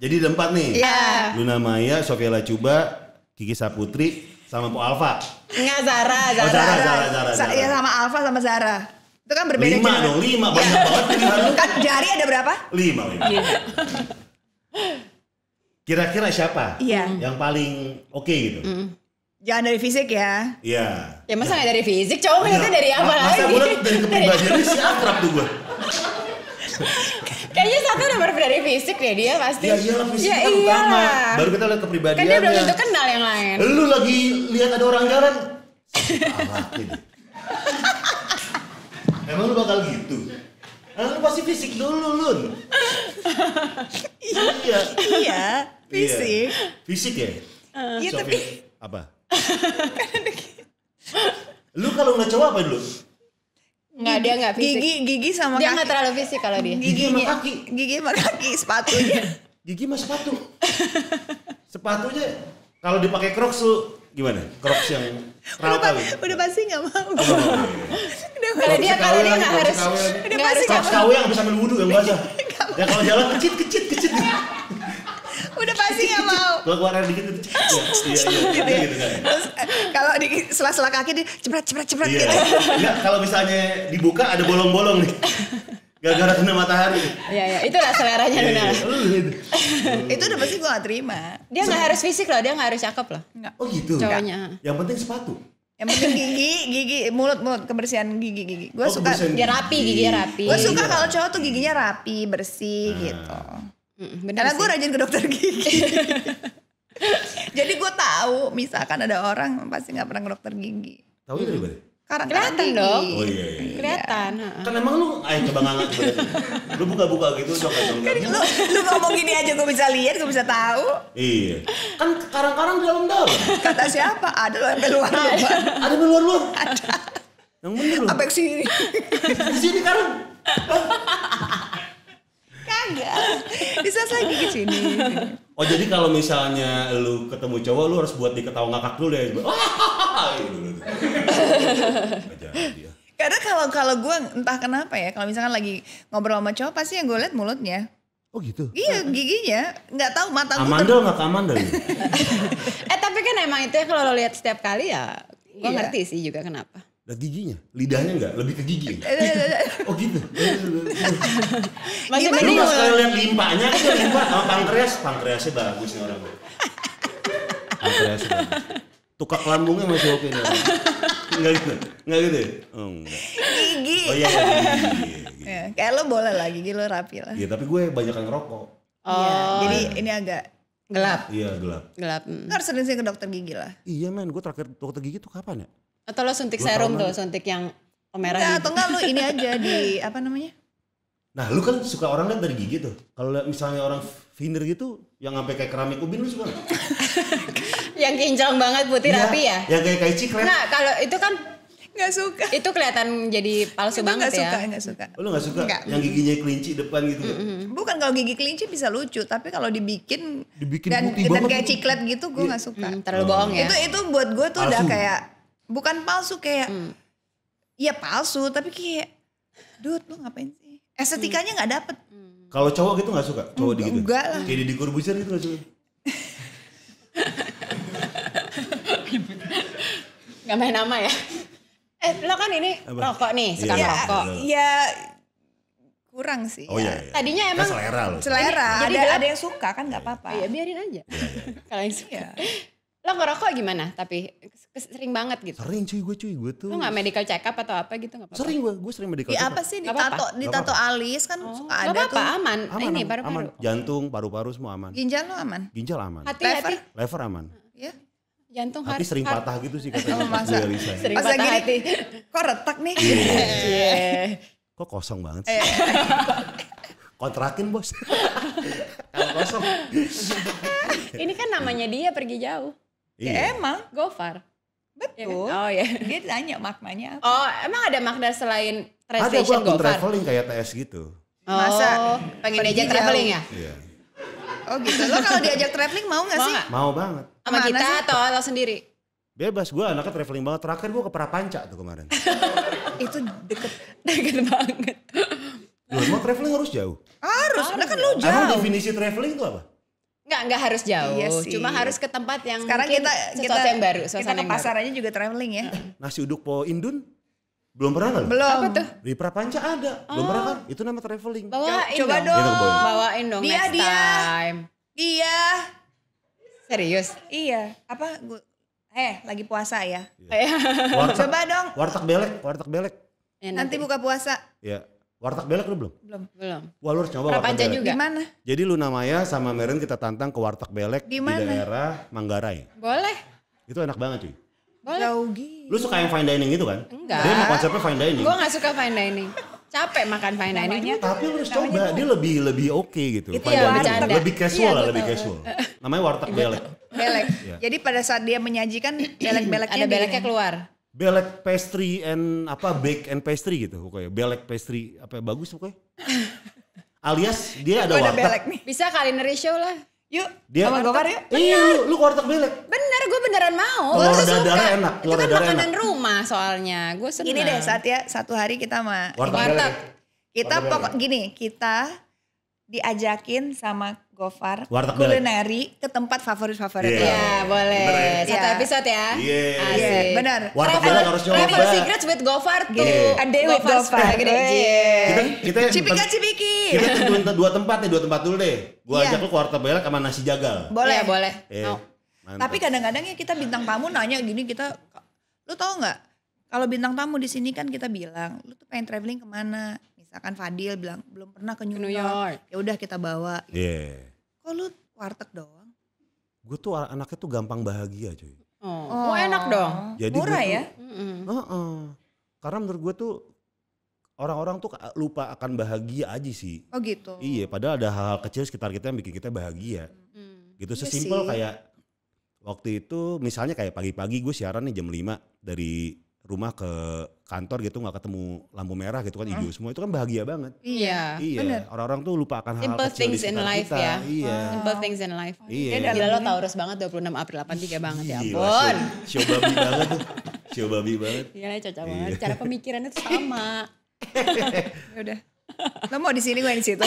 Jadi ada empat nih. Iya. Luna Maya, Sofia Lacuba, Kiki Saputri, sama Bu Alfa? Enggak, Zara, Zara. Oh, Zara, Zara, Zara. Zara. Iya, sama Alfa sama Zara. Itu kan berbeda Lima jenis. dong, lima. Banyak iya. banget pilihan. Kan jari ada berapa? Lima, lima. Iya. Kira-kira siapa iya. yang paling oke okay gitu? Mm. Jangan dari fisik ya. Iya. Ya masa nggak dari fisik? Cowok itu iya. dari apa masa lagi? Masa gue dari kepribadiannya si akrab tuh gue. Kayaknya satu nomor dari fisik ya dia pasti. Ya iyalah fisik ya, kan iyalah. utama. Baru kita lihat kepribadiannya. Kan dia belum tentu kenal yang lain. Lu lagi lihat ada orang jalan. Alah, ini. Emang lu bakal gitu? Nah, lu pasti fisik dulu, lu iya. Iya, fisik. Iya. Fisik ya? Eh. Iya, uh, tapi... Apa? lu kalau nggak cowok apa dulu? Nggak, gigi, dia nggak fisik. Gigi, gigi sama dia kaki. nggak terlalu fisik kalau dia. Gigi sama kaki. Gigi sama kaki, sepatunya. gigi sama sepatu. Sepatunya kalau dipakai Crocs lu gimana? Crocs yang Udah, kali gitu. udah pasti nggak mau. Oh, udah kalau dia kalau dia nggak harus. Udah pasti nggak mau. Crocs kau yang bisa main wudhu yang basah. Ya kalau jalan kecil kecil kecil sih nggak mau gua keluar air dikit itu iya iya iya, iya, gitu, iya. Gitu kan. terus eh, kalau di sela-sela kaki dia cepet-cepet-cepet iya. gitu enggak kalau misalnya dibuka ada bolong-bolong nih gara-gara kena matahari. Iya iya, itu lah seleranya Luna. Oh, gitu. itu udah pasti gue gak terima. Dia nggak harus fisik loh, dia nggak harus cakep loh. Enggak. Oh gitu. Cowoknya. Yang penting sepatu. Yang penting gigi, gigi, mulut, mulut, kebersihan gigi, gigi. Gue oh, suka dia rapi, gigi rapi. Gue suka kalau cowok tuh giginya rapi, bersih nah. gitu. Mm, bener Karena gue rajin ke dokter gigi. Jadi gue tahu misalkan ada orang pasti nggak pernah ke dokter gigi. Tahu itu mana? Karena kelihatan gigi. dong. Oh iya. iya. iya. Kelihatan. Iya. Kan emang lu ayo coba nganggap Lu buka-buka gitu coba coba. Kan lu, lu ngomong gini aja gue bisa lihat, gue bisa tahu. Iya. Kan karang-karang di dalam dalam. Kata siapa? Ada lu luar luar. Ada luar luar. Ada. Yang bener lu. Apa sini. Di sini kan Enggak. bisa lagi ke sini oh jadi kalau misalnya lu ketemu cowok lu harus buat diketahui ngakak dulu ya? Ah, gitu ya karena kalau kalau gue entah kenapa ya kalau misalkan lagi ngobrol sama cowok pasti yang gue lihat mulutnya Oh gitu? Iya giginya, nggak tahu mata gue. Amandel nggak amandel? Ya? eh tapi kan emang itu ya kalau lo lihat setiap kali ya, gue iya. ngerti sih juga kenapa. Lihat giginya, lidahnya enggak, lebih ke gigi. Ya? Eh, eh, eh, oh gitu. Masih Lu pas sekali lihat limpanya, itu limpa sama pankreas, pankreasnya bagus nih orang. Pankreas. Tukak lambungnya masih oke nih Enggak gitu, enggak gitu ya? Oh enggak. Gigi. Oh iya, iya Ya, kayak lo boleh lah, gigi lo rapi lah. Iya, tapi gue banyak yang ngerokok. Iya, oh. Ya, jadi ini agak gelap. Iya gelap. Gelap. nggak hmm. Harus sering-sering ke dokter gigi lah. Iya men, gue terakhir dokter gigi tuh kapan ya? Atau lo suntik serum tuh, suntik yang merah. Enggak, gitu. atau enggak lo ini aja di apa namanya? Nah, lu kan suka orang lihat dari gigi tuh. Kalau misalnya orang finer gitu yang sampai kayak keramik ubin lu suka yang kinclong banget putih ya, rapi ya? Yang kayak kayak ciklet. Nah, kalau itu kan Gak suka. Itu kelihatan jadi palsu itu banget gak ya. Suka, gak suka, oh, Lu gak suka Enggak. yang giginya kelinci depan gitu. Mm -hmm. Bukan kalau gigi kelinci bisa lucu, tapi kalau dibikin, dibikin dan, dan kayak ciklet gitu gue yeah. gak suka. Mm, terlalu bohong ya. Itu itu buat gue tuh palsu. udah kayak bukan palsu kayak hmm. ya palsu tapi kayak dude lo ngapain sih estetikanya hmm. nggak hmm. dapet kalau cowok gitu nggak suka cowok enggak, gitu enggak lah kayak di Corbuzier gitu nggak suka nggak main nama ya eh lo kan ini Apa? rokok nih sekarang ya, rokok ya kurang sih oh, iya, ya. iya. tadinya emang kan selera loh selera jadi ada ada yang suka kan nggak iya, iya. apa-apa ya biarin aja iya, kalau yang suka Lo ngerokok gimana? Tapi sering banget gitu. Sering cuy gue cuy gue tuh. Lo gak medical check up atau apa gitu gak apa-apa? Sering gue, gue sering medical check up. apa sih ditato ditato alis kan oh, suka ada apa -apa, tuh. aman. aman Ini paru-paru. Jantung, paru-paru semua aman. Ginjal lo aman? Ginjal aman. Hati, lever. Hati. Lever aman. Ya. Jantung Tapi sering patah gitu sih katanya. Oh, masa? Sering masa patah gini, hati. Kok retak nih? Yeah. yeah. Kok kosong banget sih? Eh. kontrakin bos kalau kosong ini kan namanya dia pergi jauh Ya iya. Ya emang Gofar. Ya kan? Betul. oh ya. Dia tanya maknanya apa. Oh, emang ada makna selain translation Ada gua traveling kayak TS gitu. Oh, Masa pengen diajak traveling ya? Iya. Oh gitu. Lo kalau diajak traveling mau gak sih? Mau banget. Sama kita sih? atau lo sendiri? Bebas, gue anaknya traveling banget. Terakhir gue ke Prapanca tuh kemarin. Itu deket, deket banget. Lu mau traveling harus jauh? Harus, harus. kan lo jauh. Emang definisi traveling itu apa? Enggak, enggak harus iya jauh. Iya sih. Cuma harus ke tempat yang Sekarang kita kita yang baru, kita ke pasar aja juga traveling ya. Nasi uduk po Indun belum pernah kan? Belum. Apa tuh? Di Prapanca ada. Belum oh. pernah kan? Itu nama traveling. Bawain Coba dong. dong. Bawain dong dia, next dia. time. Dia. Serius? Iya. Apa? Gua... eh, lagi puasa ya. Iya. warteg, iya. Coba dong. Warteg belek, warteg belek. Ya, nanti. nanti buka puasa. Iya. Warteg Belek lu belum? Belum. Belum. Wah lu harus nyoba Warteg Belek. juga. gimana? Jadi lu Maya sama meren kita tantang ke Warteg Belek Dimana? di daerah Manggarai. Boleh. Itu enak banget cuy. Boleh. Lu suka yang fine dining itu kan? Enggak. Dia mau konsepnya fine dining. gua gak suka fine dining. Capek makan fine dining. Namanya, Tapi lu harus coba, dia lebih lebih oke okay gitu. Itu fine ya, dining lebih casual iya, lah, lebih casual. Namanya warteg belek. Belek. Iya. Jadi pada saat dia menyajikan belek-beleknya ada beleknya keluar belek pastry and apa bake and pastry gitu pokoknya belek pastry apa ya, bagus pokoknya alias dia ada warteg belek nih. bisa culinary show lah yuk dia sama gak yuk iya lu, lu warteg belek bener gue beneran mau telur dadarnya enak telur itu kan makanan rumah soalnya gue seneng ini deh saat ya satu hari kita mah warteg, warteg. kita pokok gini kita diajakin sama Gofar Warteg kulineri ke tempat favorit favorit. Iya yeah. yeah, boleh. Bener, ya? Satu yeah. episode ya. Iya. Yeah, benar. Warteg Belak harus nyoba. Travel Secrets with Gofar tuh. Yeah. Ada with Gofar. Gede Kita kita Cipika Cipiki. Kita tentuin dua tempat nih, dua tempat dulu deh. Gua yeah. ajak lu ke Warteg Belak sama nasi jagal. Boleh, yeah. boleh. Yeah. No. Tapi kadang-kadang ya kita bintang tamu nanya gini kita lu tau nggak kalau bintang tamu di sini kan kita bilang lu tuh pengen traveling kemana misalkan Fadil bilang belum pernah ke New, New York, York. ya udah kita bawa gitu. yeah. kok lu warteg doang gue tuh anaknya tuh gampang bahagia cuy oh, oh enak dong jadi murah ya? tuh, ya Uh -uh. karena menurut gue tuh orang-orang tuh lupa akan bahagia aja sih oh gitu iya padahal ada hal-hal kecil sekitar kita yang bikin kita bahagia hmm. gitu iya sesimpel yeah, kayak waktu itu misalnya kayak pagi-pagi gue siaran nih jam 5 dari rumah ke kantor gitu nggak ketemu lampu merah gitu kan hijau hmm. semua itu kan bahagia banget. Iya. Iya. Orang-orang tuh lupa akan hal Simple kecil things di in life kita. ya. Iya. Wow. Simple things in life. Iya. Gila, Gila lo Taurus banget 26 April 83 banget ya. Ampun. Show, babi banget tuh. Show babi banget. iya cocok banget. Cara pemikirannya tuh sama. Ya udah. Lo mau di sini gue di situ.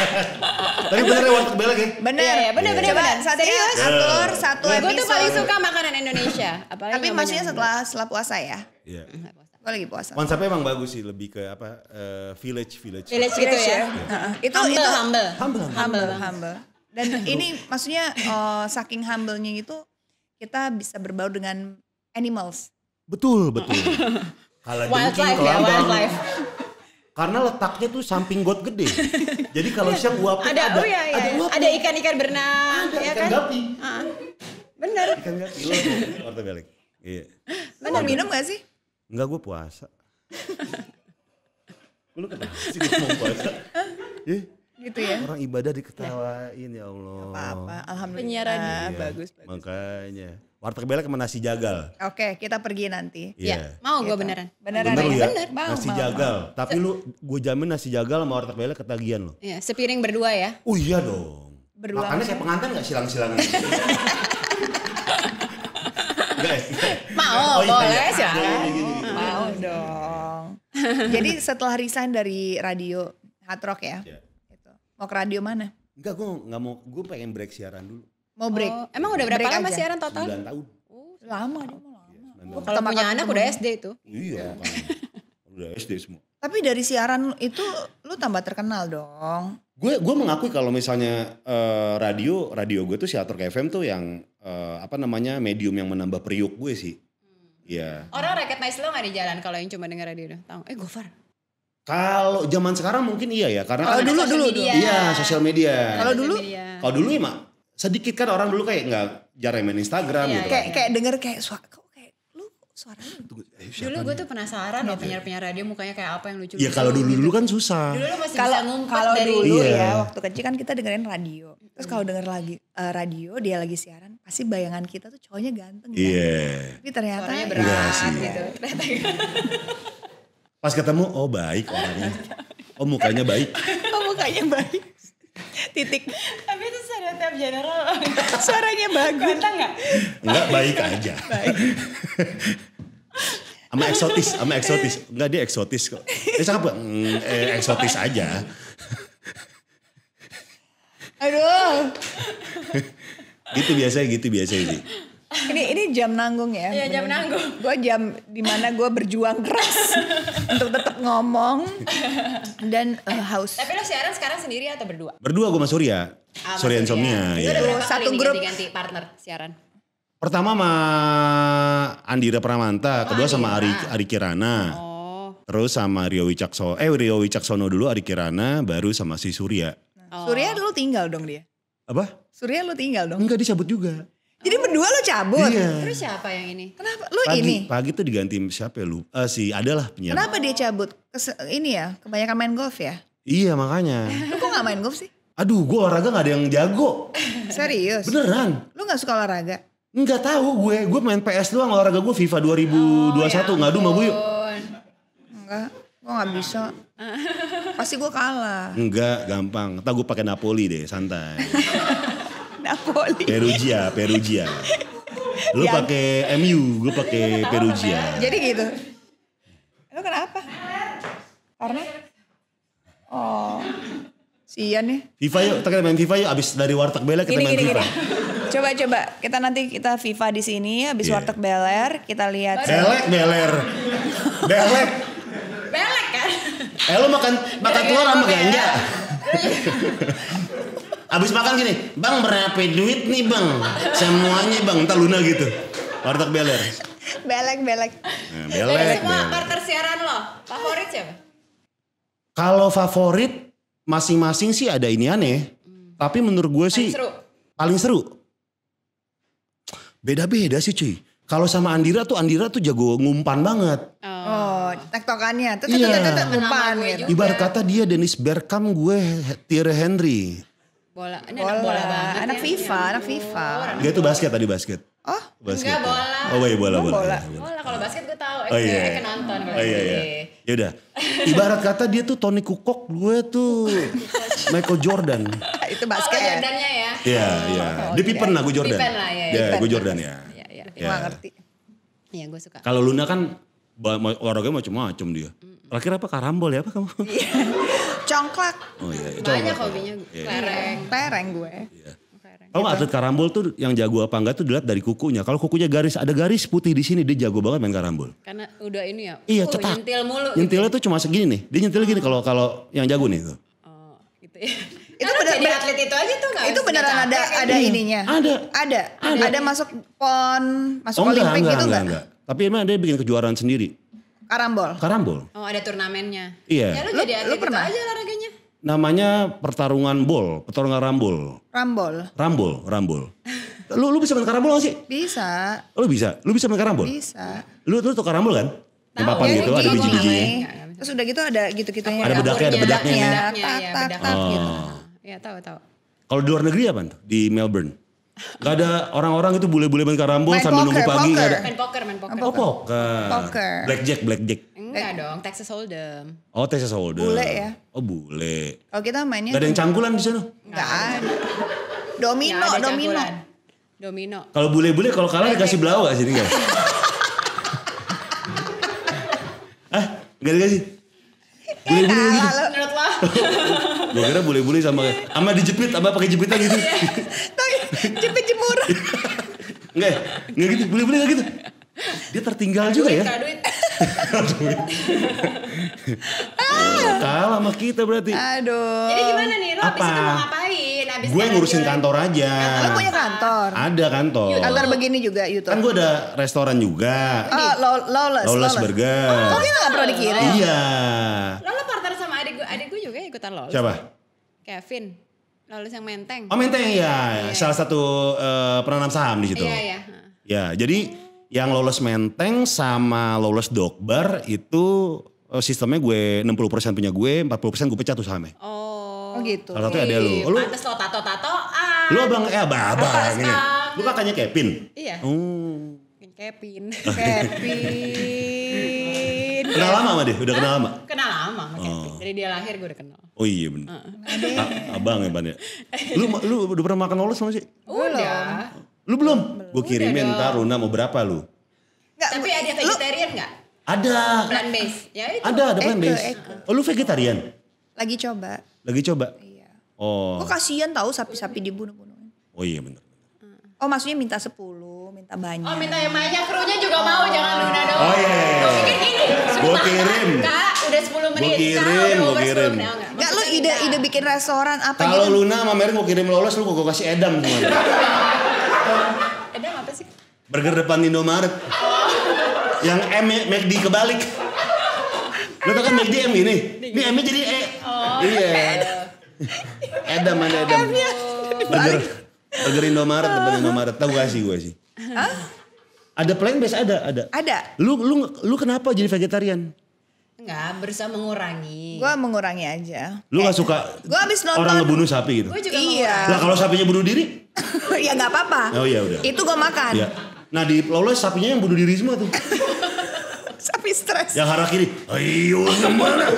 Tapi bener ya warteg belek ya? Bener, ya, bener, bener. Satu ya. serius. Iya. Atur satu episode. Gue tuh paling suka makanan Indonesia. Apalagi Tapi maksudnya setelah setelah puasa ya? Iya. Mm-hmm. Gue lagi puasa. Konsepnya emang bagus sih, lebih ke apa, eh, village, village. Village gitu ya? ya? Iya. Itu, humble, itu. Humble, humble. Humble, humble. Dan ini maksudnya uh, saking humble-nya itu kita bisa berbau dengan animals. Betul, betul. Kalau wildlife ya, wildlife karena letaknya tuh samping got gede. Jadi kalau siang gua ada, ada, oh iya, iya. ada, ada ikan-ikan berenang, ada ya ikan kan? gapi. Uh, bener. Ikan gapi, lo orta balik. Iya. Bener oh, minum gak sih? Enggak, gua puasa. lu kenapa sih gua mau puasa? Iya. gitu ya. Orang ibadah diketawain ya, ya Allah. Apa-apa, iya, alhamdulillah. Penyiaran iya, bagus, bagus. Makanya. Warteg Belek sama nasi jagal. Oke, okay, kita pergi nanti. Iya. Yeah. Mau gue gitu. beneran. Beneran Bener, ya? ya? Bener, mau, nasi mau, jagal. Mau. Tapi lu gue jamin nasi jagal sama warteg Belek ketagihan lo. Iya, sepiring berdua ya. Oh iya dong. Berdua. Makanya saya pengantin gak silang-silangan. guys. Mau, oh, iya, boleh ya? sih. Mau dong. Jadi setelah resign dari radio Hard Rock ya. Yeah. Gitu. Mau ke radio mana? Enggak, gue nggak mau. Gue pengen break siaran dulu. Mau break. Oh, emang udah berapa lama siaran total? 9 tahun. Oh, lama dia mau iya, lama. kalau punya anak udah SD itu. Iya, udah SD semua. Tapi dari siaran itu lu tambah terkenal dong. Gue gue mengakui kalau misalnya uh, radio radio gue tuh siator ke FM tuh yang uh, apa namanya medium yang menambah periuk gue sih. Hmm. Iya. Hmm. Orang recognize lo gak di jalan kalau yang cuma denger radio tau? Eh Gofar. Kalau zaman sekarang mungkin iya ya karena kalau dulu dulu, iya sosial media. Kalau dulu kalau dulu ya sedikit kan orang dulu kayak nggak jarang main Instagram iya, gitu. Kayak kan. kayak denger kayak suara kok kayak lu suaranya. eh, dulu gue tuh penasaran ya penyiar-penyiar radio mukanya kayak apa yang lucu. Ya kalau dulu gitu. dulu kan susah. Dulu masih kalo, bisa ngumpet dari dulu iya. ya waktu kecil kan kita dengerin radio. Terus kalau denger lagi uh, radio dia lagi siaran pasti bayangan kita tuh cowoknya ganteng ya. Iya. Yeah. Kan? Tapi ternyata iya berat ya, sih, gitu. Pas ketemu oh baik orangnya. Oh mukanya baik. oh mukanya baik titik tapi itu suara tiap general suaranya bagus Kata nggak nggak baik aja sama eksotis sama eksotis nggak dia eksotis kok dia siapa mm, eh, eksotis aja aduh gitu biasa gitu biasa sih ini ini jam nanggung ya. Iya jam nanggung. Gue jam di mana gue berjuang keras untuk tetap ngomong dan uh, haus. Tapi lo siaran sekarang sendiri atau berdua? Berdua gue sama Surya. Ah, Surya Insomnia. Ya. Itu iya. oh, satu grup. Ganti partner siaran. Pertama sama Andira Pramanta, oh, kedua sama Ari Ari Kirana. Oh. Terus sama Rio Wicaksono, eh Rio Wicaksono dulu Ari Kirana, baru sama si Surya. Oh. Surya lu tinggal dong dia. Apa? Surya lu tinggal dong. Enggak dicabut juga. Jadi oh. berdua lo cabut. Iya. Terus siapa yang ini? Kenapa lo ini? Pagi tuh diganti siapa ya lu? Uh, si adalah penyiar. Kenapa dia cabut? Kes, ini ya, kebanyakan main golf ya? Iya makanya. lu kok gak main golf sih? Aduh, gue olahraga gak ada yang jago. Serius? Beneran. Lu gak suka olahraga? Enggak tahu gue, gue main PS doang olahraga gue FIFA 2021 oh, ya ngadu sama gue yuk. Enggak, gue gak bisa. Pasti gue kalah. Enggak, gampang. Tahu gue pakai Napoli deh, santai. Napoli. Perugia, Perugia. Lu ya. pakai MU, gue pakai iya, Perugia. Jadi gitu. Lu kenapa? Karena Oh. Sian nih. FIFA yuk, kita main FIFA yuk abis dari warteg bela kita gini, main gini, FIFA. Coba coba kita nanti kita FIFA di sini Abis yeah. warteg beler kita lihat. Belek beler. Belek. Belek kan? Eh lu makan makan telur sama ganja. Abis makan gini, bang berapa duit nih bang? Semuanya bang, ntar Luna gitu. Warteg beler. Belek, belek. Nah, belek, Dari semua partner siaran lo, favorit siapa? Kalau favorit, masing-masing sih ada ini aneh. Hmm. Tapi menurut gue sih, seru. paling seru. Beda-beda sih cuy. Kalau sama Andira tuh Andira tuh jago ngumpan banget. Oh, oh tektokannya. tuh, tuh, tuh, tuh, Ibarat kata dia Dennis tuh, gue tuh, Henry bola. Ini bola. anak bola banget. Anak ya. FIFA, ya, anak FIFA. Dia tuh basket tadi basket. Oh, basket. Enggak bola. Oh, iya bola, bola. Bola, bola. Iya, iya. bola. kalau basket gue tahu. Oh, eh, iya. Gue eh, iya. nonton. Oh, iya, gitu. iya. Ya udah. Ibarat kata dia tuh Tony Kukok, gue tuh Michael Jordan. Itu basket oh, ya. Jordannya ya. Iya, oh, iya. Dia Pippen lah, gue Jordan. Pippen lah, ya. Iya, gue Jordan ya. Iya, iya. Gue ngerti. Iya, gue suka. Kalau Luna kan olahraganya macam-macam dia. Hmm Laki apa karambol ya apa kamu? Iya. Congklak. Oh iya, Banyak ya. hobinya Tereng. Iya. Tereng gue. Iya. Kalau gitu. atlet karambol tuh yang jago apa enggak tuh dilihat dari kukunya. Kalau kukunya garis ada garis putih di sini dia jago banget main karambol. Karena udah ini ya. Iya, uh, cetak. Nyentil mulu. Gitu. Nyentilnya gitu. tuh cuma segini nih. Dia nyentil gini oh. kalau kalau yang jago nih tuh. Oh, gitu ya. itu benar atlet itu aja tuh gak Itu beneran ada ada ini. Gitu. ininya. Ada. Ada. Ada, ada masuk pon, masuk oh, Olimpik gitu enggak? enggak? Tapi emang dia bikin kejuaraan sendiri. Karambol. Karambol. Oh, ada turnamennya. Iya. Ya lu, lu jadi lu pernah aja olahraganya. Namanya pertarungan bol, pertarungan rambol. Rambol. Rambol, rambol. lu lu bisa main karambol gak sih? Bisa. Lu bisa. Lu bisa main karambol? Bisa. Lu lu tuh karambol kan? Yang ya, gitu, ada biji-bijinya. Iya, iya, Terus udah gitu ada gitu gitu ya. Ada bedaknya, ada bedaknya. Bedaknya, kan? ya, iya, Oh. gitu. Ya, tahu tahu. Kalau di luar negeri apa tuh? Di Melbourne? Gak ada orang-orang itu bule-bule main karambol sambil poker, nunggu pagi poker. gak ada. Main poker, main poker. Oh, poker. Poker. Blackjack, blackjack. Enggak dong, Texas Hold'em. Oh, Texas Hold'em. Bule ya? Oh, bule. Oh, kita mainnya. Gak ada yang canggulan di sana? Gak ada. Domino, domino. Domino. Kalau bule-bule kalau kalah dikasih blau gak sih Hah? ah, gak dikasih? Ya, bule-bule gitu. Menurut lo. Gue kira bule-bule sama sama dijepit, sama pakai jepitan gitu. Cinta jemur. Enggak ya? Enggak gitu. Boleh-boleh enggak gitu. Dia tertinggal juga ya. Duit. oh, kalah sama kita berarti. Aduh. Jadi gimana nih? Lo Apa? abis itu mau ngapain? Abis gue ngurusin kantor aja. Lo punya kantor? Ada kantor. YouTube. Kantor begini juga YouTube. Kan gue ada restoran juga. Oh, lo, Lawless. Lawless Burger. Oh, kok kita gak pernah dikirim? Iya. Lo, lo partner sama adik gue, adik gue juga ikutan Lawless. Siapa? Kevin. Lulus yang Menteng. Oh Menteng ya, ya, ya, salah satu uh, eh, penanam saham di situ. Iya iya. Ya jadi yang lolos Menteng sama lolos Dokbar itu eh, sistemnya gue 60% punya gue, 40% gue pecah tuh sahamnya. Oh. oh. gitu. Salah satu ada lu. Iya. Oh, lu pantes lo tato-tato. Lu abang eh abang. abang ini. Gitu. Lu kakaknya Kevin. Iya. Oh. Kevin. Kevin. kenal lama mah dia? Udah kenal lama? Kenal lama. Oh. Dari dia lahir gue udah kenal. Oh iya benar Uh. abang ya Ban ya? Lu, lu udah pernah makan oles sama sih? Udah. Lu belum? belum. Gue kirimin ntar Runa mau berapa lu? Nggak, Tapi ada vegetarian nggak? Ada. Plant based. Ya itu. Ada, ada plant based. Oh lu vegetarian? Lagi coba. Lagi coba? Iya. Oh. Gue kasihan tau sapi-sapi dibunuh bunuh Oh iya bener. Oh maksudnya minta sepuluh minta banyak. Oh minta yang banyak, krunya juga oh. mau, jangan Luna doang. Oh iya. iya. iya. Gue kirim. Kan? Gue kirim, gue kirim. Enggak lo ide ide bikin restoran apa gitu. Kalau Luna sama Merin gue kirim lolos lu gue kasih edam semua. edam apa sih? Burger depan Indomaret. Yang M McD kebalik. lu tau kan McD M ini? Ini M jadi E. Oh, iya. Edam mana Edam? Burger Burger Indomaret depan Indomaret. tau gak sih gue sih? Hah? Ada plan base ada, ada. Ada. Lu lu lu kenapa jadi vegetarian? Enggak, berusaha mengurangi. Gua mengurangi aja. Lu gak suka gua abis nonton, orang ngebunuh sapi gitu? Gua juga iya. Lah kalau sapinya bunuh diri? ya gak apa-apa. Oh iya udah. Itu gua makan. Iya. Nah di Lawless sapinya yang bunuh diri semua tuh. Sapi stres. Yang arah kiri. Ayo kemana?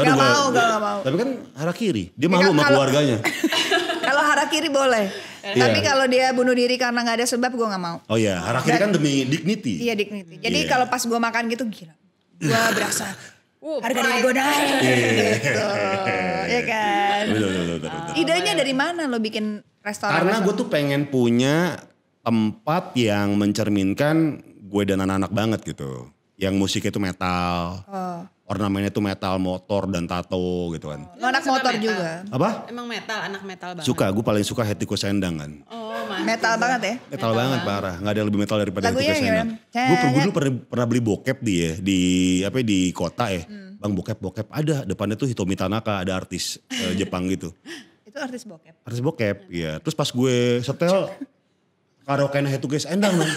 gak mau, gak, mau. Tapi kan arah kiri. Dia ya, malu sama keluarganya. kalau arah kiri boleh yeah. Tapi kalau dia bunuh diri karena nggak ada sebab gue nggak mau. Oh iya, yeah. harakiri kan demi dignity. Iya dignity. Jadi yeah. kalau pas gue makan gitu gila. Gue berasa Uh, harga diri gue naik iya, iya, iya. gitu. ya kan. Betul, betul, betul, betul. Ah. Idenya dari mana lo bikin restoran? Karena gue tuh pengen punya tempat yang mencerminkan gue dan anak-anak banget gitu. Yang musiknya itu metal. Oh ornamennya tuh metal motor dan tato gitu kan. Lu anak motor metal. juga. Apa? Emang metal, anak metal banget. Suka, gue paling suka Hetiko Sendang kan. Oh, metal, metal banget ya. Metal, metal banget parah, Gak ada yang lebih metal daripada Hetiko Sendang. Gue dulu pernah, pernah beli bokep dia di apa ya, di kota ya. Hmm. Bang bokep bokep ada depannya tuh Hitomi Tanaka ada artis uh, Jepang gitu. Itu artis bokep. Artis bokep, iya. Terus pas gue setel karaoke Hetiko Sendang. Kan.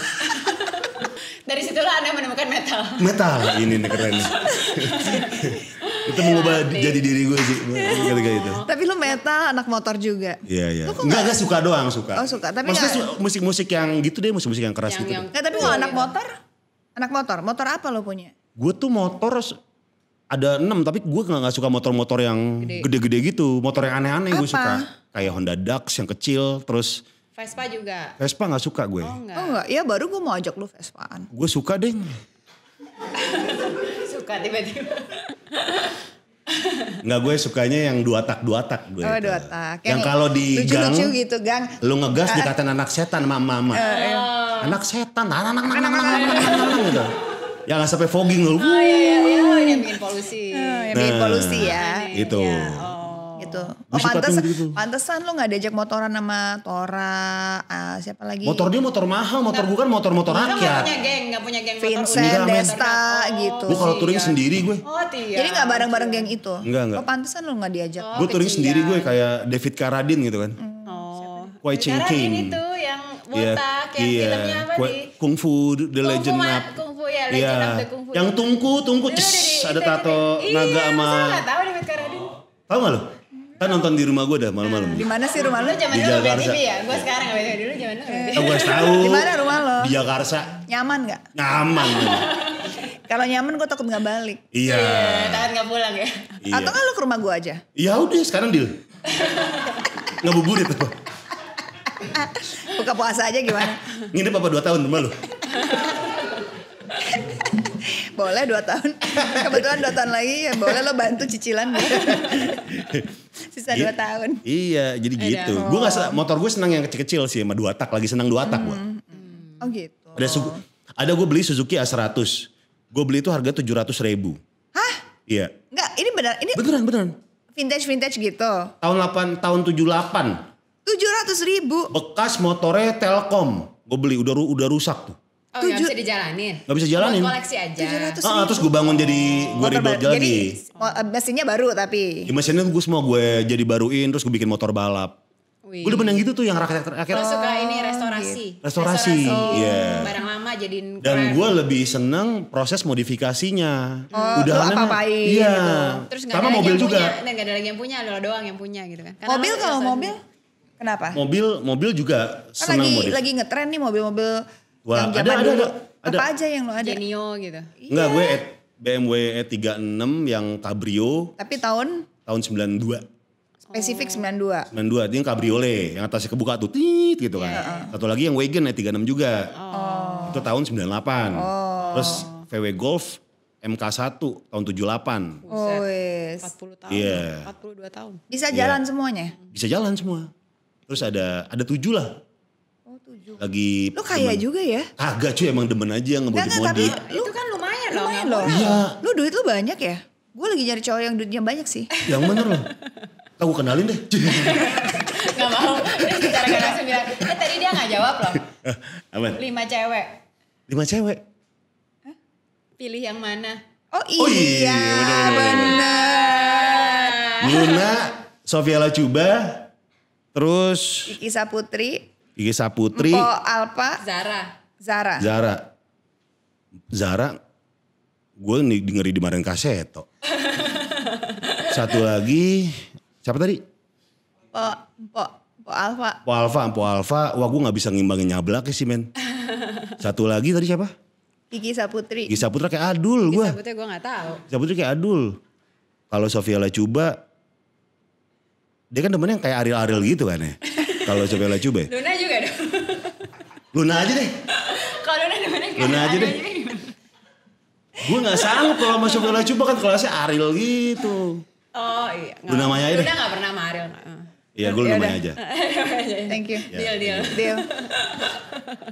Dari situlah Anda menemukan metal. Metal, ini nih keren. itu mengubah ya, jadi diri gue sih ketika itu. Tapi lu metal anak motor juga. Iya iya. Enggak enggak suka doang suka. Oh suka. Tapi Maksudnya musik-musik yang gitu deh musik-musik yang keras yang, gitu. Yang, enggak, eh, tapi oh, anak iya. motor anak motor motor apa lo punya? Gue tuh motor ada enam tapi gue gak, gak suka motor-motor yang gede-gede gitu. Motor yang aneh-aneh gue suka. Kayak Honda Dax yang kecil terus Vespa juga. Vespa gak suka gue. Oh enggak. Oh ya baru gue mau ajak lu Vespaan. Gue suka deh. suka tiba-tiba. Enggak gue sukanya yang dua tak dua tak gue. Oh, itu. dua tak. Yang, kalau di lucu, gang lucu gitu, gang. Lu ngegas uh, dikatain anak setan mama-mama. Uh, uh, anak setan, anak anak anak anak anak anak anak gitu. Ya nggak sampai fogging lu. Oh iya iya, iya iya, bikin polusi. Uh, iya, iya, polusi ya. Itu. Ya, oh gitu. Oh, pantas, oh, gitu. pantesan lo nggak diajak motoran sama Tora, uh, siapa lagi? Motor dia motor mahal, motor bukan motor-motor rakyat. Gak punya geng, gak punya geng Vincent, motor. Desta oh, gitu. Gue kalau touring iya. sendiri gue. Oh tiga. Jadi nggak bareng-bareng geng itu. Enggak enggak. Oh, pantesan lo nggak diajak. Oh, gue touring sendiri gue kayak David Karadin gitu kan. Hmm. Oh. Wai Ching King. itu yang iya, botak, yang iya. filmnya apa di? Kung Fu The Legend of kan, ya Legend yeah. of the Kung Fu. Yang tungku, tungku, ada tato kan? naga sama. Iya, tahu David Karadin. Tau gak lo? kan nonton di rumah gue dah malam-malam. Hmm, di mana sih rumah lo? jamannya Jakarta. TV ya. Gue sekarang gak beda dulu zaman dulu. Oh, gue tahu. Di mana rumah lo? Di Jakarta. Nyaman nggak? Nyaman. Kalau nyaman gue takut nggak balik. Iya. iya. Takut nggak pulang ya. Iya. Atau kan lo ke rumah gue aja? Iya udah sekarang deal. itu itu. Buka puasa aja gimana? ini papa dua tahun rumah lo? boleh dua tahun kebetulan dua tahun lagi ya boleh lo bantu cicilan Sisa dua tahun. Iya, jadi gitu. Oh. Gue nggak motor gue senang yang kecil-kecil sih sama dua tak lagi senang dua tak gue. Hmm. Oh gitu. Ada su- ada gue beli Suzuki A100. Gue beli itu harga tujuh ratus ribu. Hah? Iya. Enggak, ini benar. Ini beneran beneran. Vintage vintage gitu. Tahun 8 tahun 78. 700 ribu. Bekas motornya Telkom. Gue beli udah udah rusak tuh. Oh, tujuh, gak bisa dijalanin. Gak bisa jalanin. koleksi aja. Ah, ah, terus gue bangun jadi gue rebuild lagi. Jadi eh, mesinnya baru tapi. Ya, mesinnya gue semua gue jadi baruin terus gue bikin motor balap. udah Gue demen yang gitu tuh yang rakyat rakyat. Oh, suka ini gitu. restorasi. Restorasi, iya. Oh, yeah. Barang lama jadiin. Dan gue lebih seneng proses modifikasinya. Oh, Udah apa apain Iya. Gitu. Terus gak Sama ada mobil yang juga. Punya, gak ada lagi yang punya, lo doang yang punya gitu kan. Karena mobil kalau mobil? Kenapa? Mobil mobil juga senang seneng lagi, modif. lagi ngetren nih mobil-mobil Wah, yang ada, ada, ada, ada. Apa aja yang lo ada? Genio gitu. Enggak, yeah. gue iya. BMW E36 yang Cabrio. Tapi tahun? Tahun 92. Spesifik 92. 92, dia yang cabriolet, yang atasnya kebuka tuh tit gitu kan. Yeah. Iya, satu lagi yang Wagon E36 juga. Oh. Itu tahun 98. Oh. Terus VW Golf MK1 tahun 78. Oh, yes. 40 tahun. Yeah. Iya. 42 tahun. Bisa jalan yeah. semuanya? Bisa jalan semua. Terus ada ada tujuh lah lagi lu kaya demen. juga ya kagak cuy emang demen aja yang ngebody tapi itu kan lumayan, lumayan loh lumayan loh iya lu duit lu banyak ya gue lagi nyari cowok yang duitnya banyak sih yang bener loh aku kenalin deh nggak mau secara gak langsung bilang eh tadi dia nggak jawab loh Aman. lima cewek lima cewek pilih yang mana oh iya, oh, iya, iya benar Luna Sofia Lacuba terus Iki Saputri Iki Saputri. Mpo Alpa. Zara. Zara. Zara. Zara. Gue di dimarahin kaseto. Satu lagi. Siapa tadi? Mpo, Po Po Alfa. Po Alfa, Po Alfa. Wah gue gak bisa ngimbangin nyablak ya sih men. Satu lagi tadi siapa? Iki Saputri. Iki Saputra kayak adul gue. Iki Saputra gue gak tau. Saputri kayak adul. Kalau Sofia Lacuba, dia kan temennya yang kayak Ariel-Ariel gitu kan ya. Kalau Sofia Lacuba. Ya? Luna Luna aja deh. Kalau Luna mana? Luna aja deh. Gue gak sanggup kalau masuk bola coba kan kelasnya Ariel gitu. Oh iya. Luna Maya aja deh. Luna gak pernah sama Ariel. Iya gue ya Luna Maya aja. Thank you. Ya, deal, deal. Deal.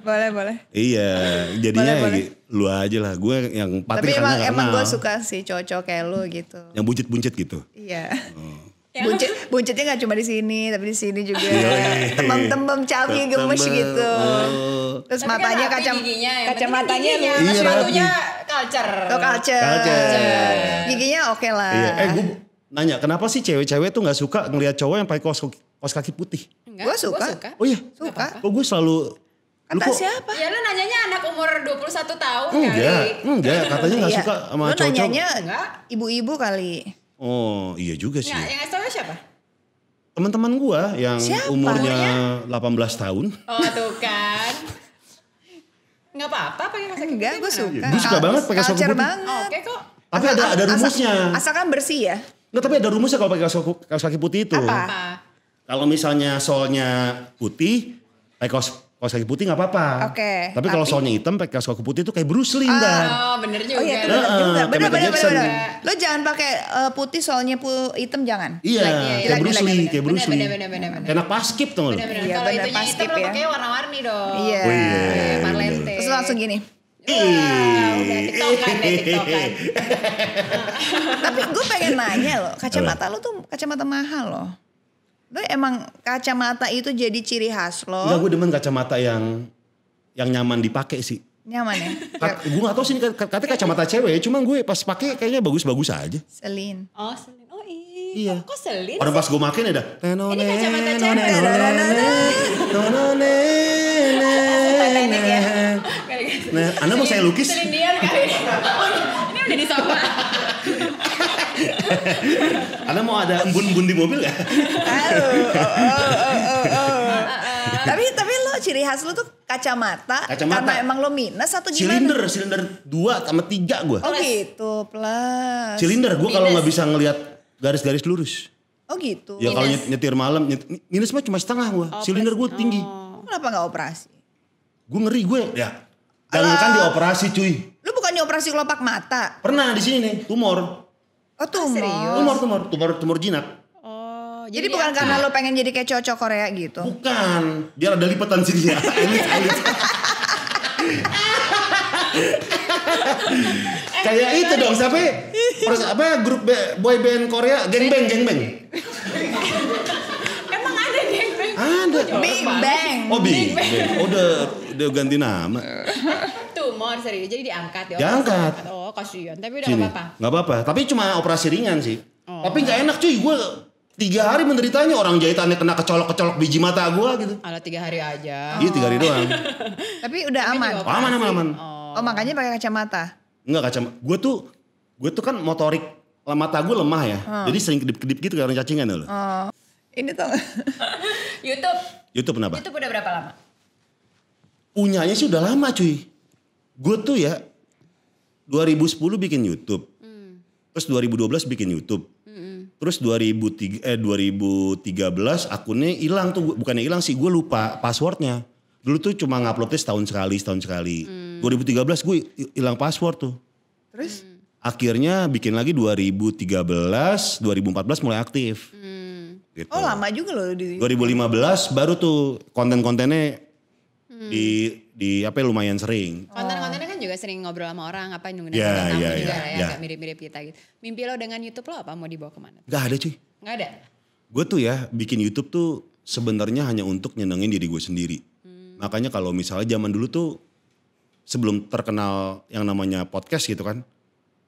boleh, boleh. Iya. Jadinya boleh, boleh. Ya lu aja lah. Gue yang patrik Tapi emang, emang gue suka sih cocok kayak lu gitu. Yang buncit-buncit gitu. Iya. Oh. Ya. Buncit, buncitnya gak cuma di sini, tapi di sini juga. Iya, iya, iya. Tembem-tembem cabi gemes gitu. Oh. Terus kan matanya kan kacam giginya, ya. kacamatanya kan iya, ratunya culture. Oh, culture. culture. Giginya oke okay lah. Iya. Eh gue nanya, kenapa sih cewek-cewek tuh gak suka ngelihat cowok yang pakai kaos kaos kaki putih? Enggak, gue suka. suka. Oh iya, suka. Kok gue selalu Kata kok, siapa? Ya lu nanyanya anak umur 21 tahun enggak, kali. Enggak, katanya gak suka sama cowok-cowok. Lu nanyanya ibu-ibu kali. Oh iya juga sih. Ya, yang ngasih tau siapa? Teman-teman gua yang siapa? umurnya ya? 18 tahun. Oh tuh kan. Gak apa-apa pakai kaos kaki Enggak, gue suka. Gue suka banget pakai kaos kaki putih. banget. Oh, Oke okay kok. Tapi asal, ada ada rumusnya. Asal, asalkan bersih ya. Enggak, tapi ada rumusnya kalau pakai kaos kaki putih itu. Apa? Kalau misalnya solnya putih, pakai kaos kaos kaki putih gak apa-apa. Oke. Okay, tapi, kalau soalnya hitam pakai kaos kaki putih itu kayak Bruce Lee kan. Oh, bener juga. Oh iya, bener nah, juga. Bener, bener, bener, bener. Lo jangan pakai uh, putih soalnya pu hitam jangan. Iya, iya kayak, kayak Bruce Lee, kayak Bruce Lee. Bener, bener, bener, paskip tuh lo. Bener, bener. Iya, kalau itunya hitam ya. lo pakai warna-warni dong. Iya. Oh, iya. Marlente. Iya, iya, Terus langsung gini. Iya. Tapi gue pengen nanya lo, kacamata lo tuh kacamata mahal loh. Lo emang kacamata itu jadi ciri khas lo? Enggak, gue demen kacamata yang yang nyaman dipakai sih. Nyaman ya? Ka gue gak tau sih katanya kacamata cewek, cuma gue pas pakai kayaknya bagus-bagus aja. Selin. Oh selin, oh iya. Kok, selin Orang pas gue makin ya ada. Ini kacamata cewek. Tenone, Nah, Anda mau saya lukis? Selindian kali. Ini udah disapa. Anda mau ada embun-embun di mobil gak? tapi tapi lo ciri khas lo tuh kacamata, kacamata. karena emang lo minus satu gimana? Silinder, silinder dua sama tiga gue. Oh gitu, plus. Silinder gue kalau nggak bisa ngelihat garis-garis lurus. Oh gitu. Ya kalau nyetir malam, nyetir, minus mah cuma setengah gue. Oh, silinder gue tinggi. Oh. Kenapa nggak operasi? Gue ngeri gue ya. Jangan kan dioperasi cuy. Lu bukannya operasi kelopak mata? Pernah di sini nih, tumor. Oh ah, tumor. Ah, serius? Tumor, tumor, tumor, tumor jinak. Oh, jadi, iya. jadi bukan karena lo pengen jadi kayak cocok Korea gitu? Bukan, dia ada lipatan sini ya. elit, elit. kayak itu dong, sampai ya? pers, apa grup boy band Korea, Geng Bang, Emang ada bang? Ada. Big Bang. Oh Big, Bang. Oh udah udah ganti nama. tumor serius. Jadi diangkat ya. Diangkat. Oh, kasihan. Tapi udah nggak apa-apa. apa Tapi cuma operasi ringan sih. Oh. Tapi nggak enak cuy, gue tiga hari menderitanya orang jahitannya kena kecolok-kecolok biji mata gue gitu. ala tiga hari aja. Iya tiga hari doang. Tapi udah Tapi aman. Oh, aman aman Oh, oh makanya pakai kacamata. Enggak kacamata. Gue tuh gue tuh kan motorik mata gue lemah ya. Hmm. Jadi sering kedip-kedip gitu karena cacingan loh. Oh. Ini tuh YouTube. YouTube kenapa? YouTube udah berapa lama? Punyanya sih udah lama cuy. Gue tuh ya 2010 bikin YouTube. Hmm. Terus 2012 bikin YouTube. Hmm. Terus 2003 eh 2013 akunnya hilang tuh bukannya hilang sih gue lupa passwordnya. Dulu tuh cuma nguploadnya setahun sekali, setahun sekali. Hmm. 2013 gue hilang password tuh. Terus? Hmm. Akhirnya bikin lagi 2013, 2014 mulai aktif. Hmm. Gitu. Oh lama juga loh. Di... 2015 baru tuh konten-kontennya hmm. di di apa ya, lumayan sering. Konten-kontennya kan juga sering ngobrol sama orang apa nungguin yeah, yeah, juga yeah, ya, yeah. Ya, ya, mirip-mirip kita gitu. Mimpi lo dengan YouTube lo apa mau dibawa kemana? Gak ada cuy. Gak ada. Gue tuh ya bikin YouTube tuh sebenarnya hanya untuk nyenengin diri gue sendiri. Hmm. Makanya kalau misalnya zaman dulu tuh sebelum terkenal yang namanya podcast gitu kan,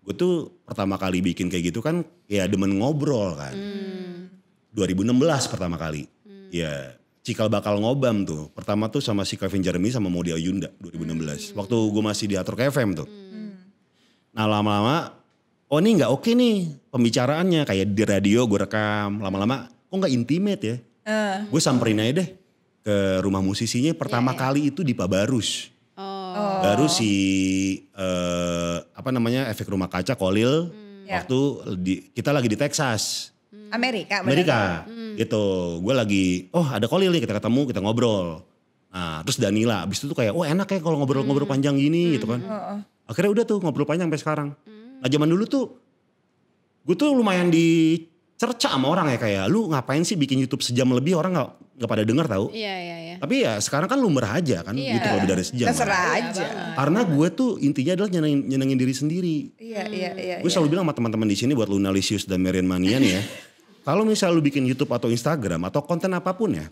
gue tuh pertama kali bikin kayak gitu kan ya demen ngobrol kan. Hmm. 2016 pertama kali. Hmm. Ya cikal bakal ngobam tuh. Pertama tuh sama si Kevin Jeremy sama Modi Ayunda 2016. Hmm. Waktu gue masih di Atur FM tuh. Hmm. hmm. Nah lama-lama, oh ini nggak oke nih pembicaraannya. Kayak di radio gue rekam, lama-lama kok gak intimate ya. Uh. Eh. Gue samperin aja deh ke rumah musisinya iya, pertama yeah. kali itu di Pak Barus. Oh. Baru si uh, apa namanya efek rumah kaca Kolil hmm. Ya. waktu yeah. di, kita lagi di Texas. Amerika. Amerika. Amerika. Hmm hmm. gitu gue lagi oh ada kolil nih kita ketemu kita ngobrol nah terus Danila abis itu tuh kayak oh enak ya kalau ngobrol-ngobrol hmm. panjang gini hmm. gitu kan oh, akhirnya udah tuh ngobrol panjang sampai sekarang hmm. nah zaman dulu tuh gue tuh lumayan dicerca sama orang ya kayak lu ngapain sih bikin YouTube sejam lebih orang nggak nggak pada dengar tau? iya iya iya tapi ya sekarang kan lumrah aja kan iya. gitu lebih dari sejam terserah kan. aja karena gue tuh intinya adalah nyenengin, nyenengin diri sendiri iya iya iya gue iya. selalu bilang sama teman-teman di sini buat Lunalisius dan Marian Manian ya Kalau misal lu bikin YouTube atau Instagram atau konten apapun ya,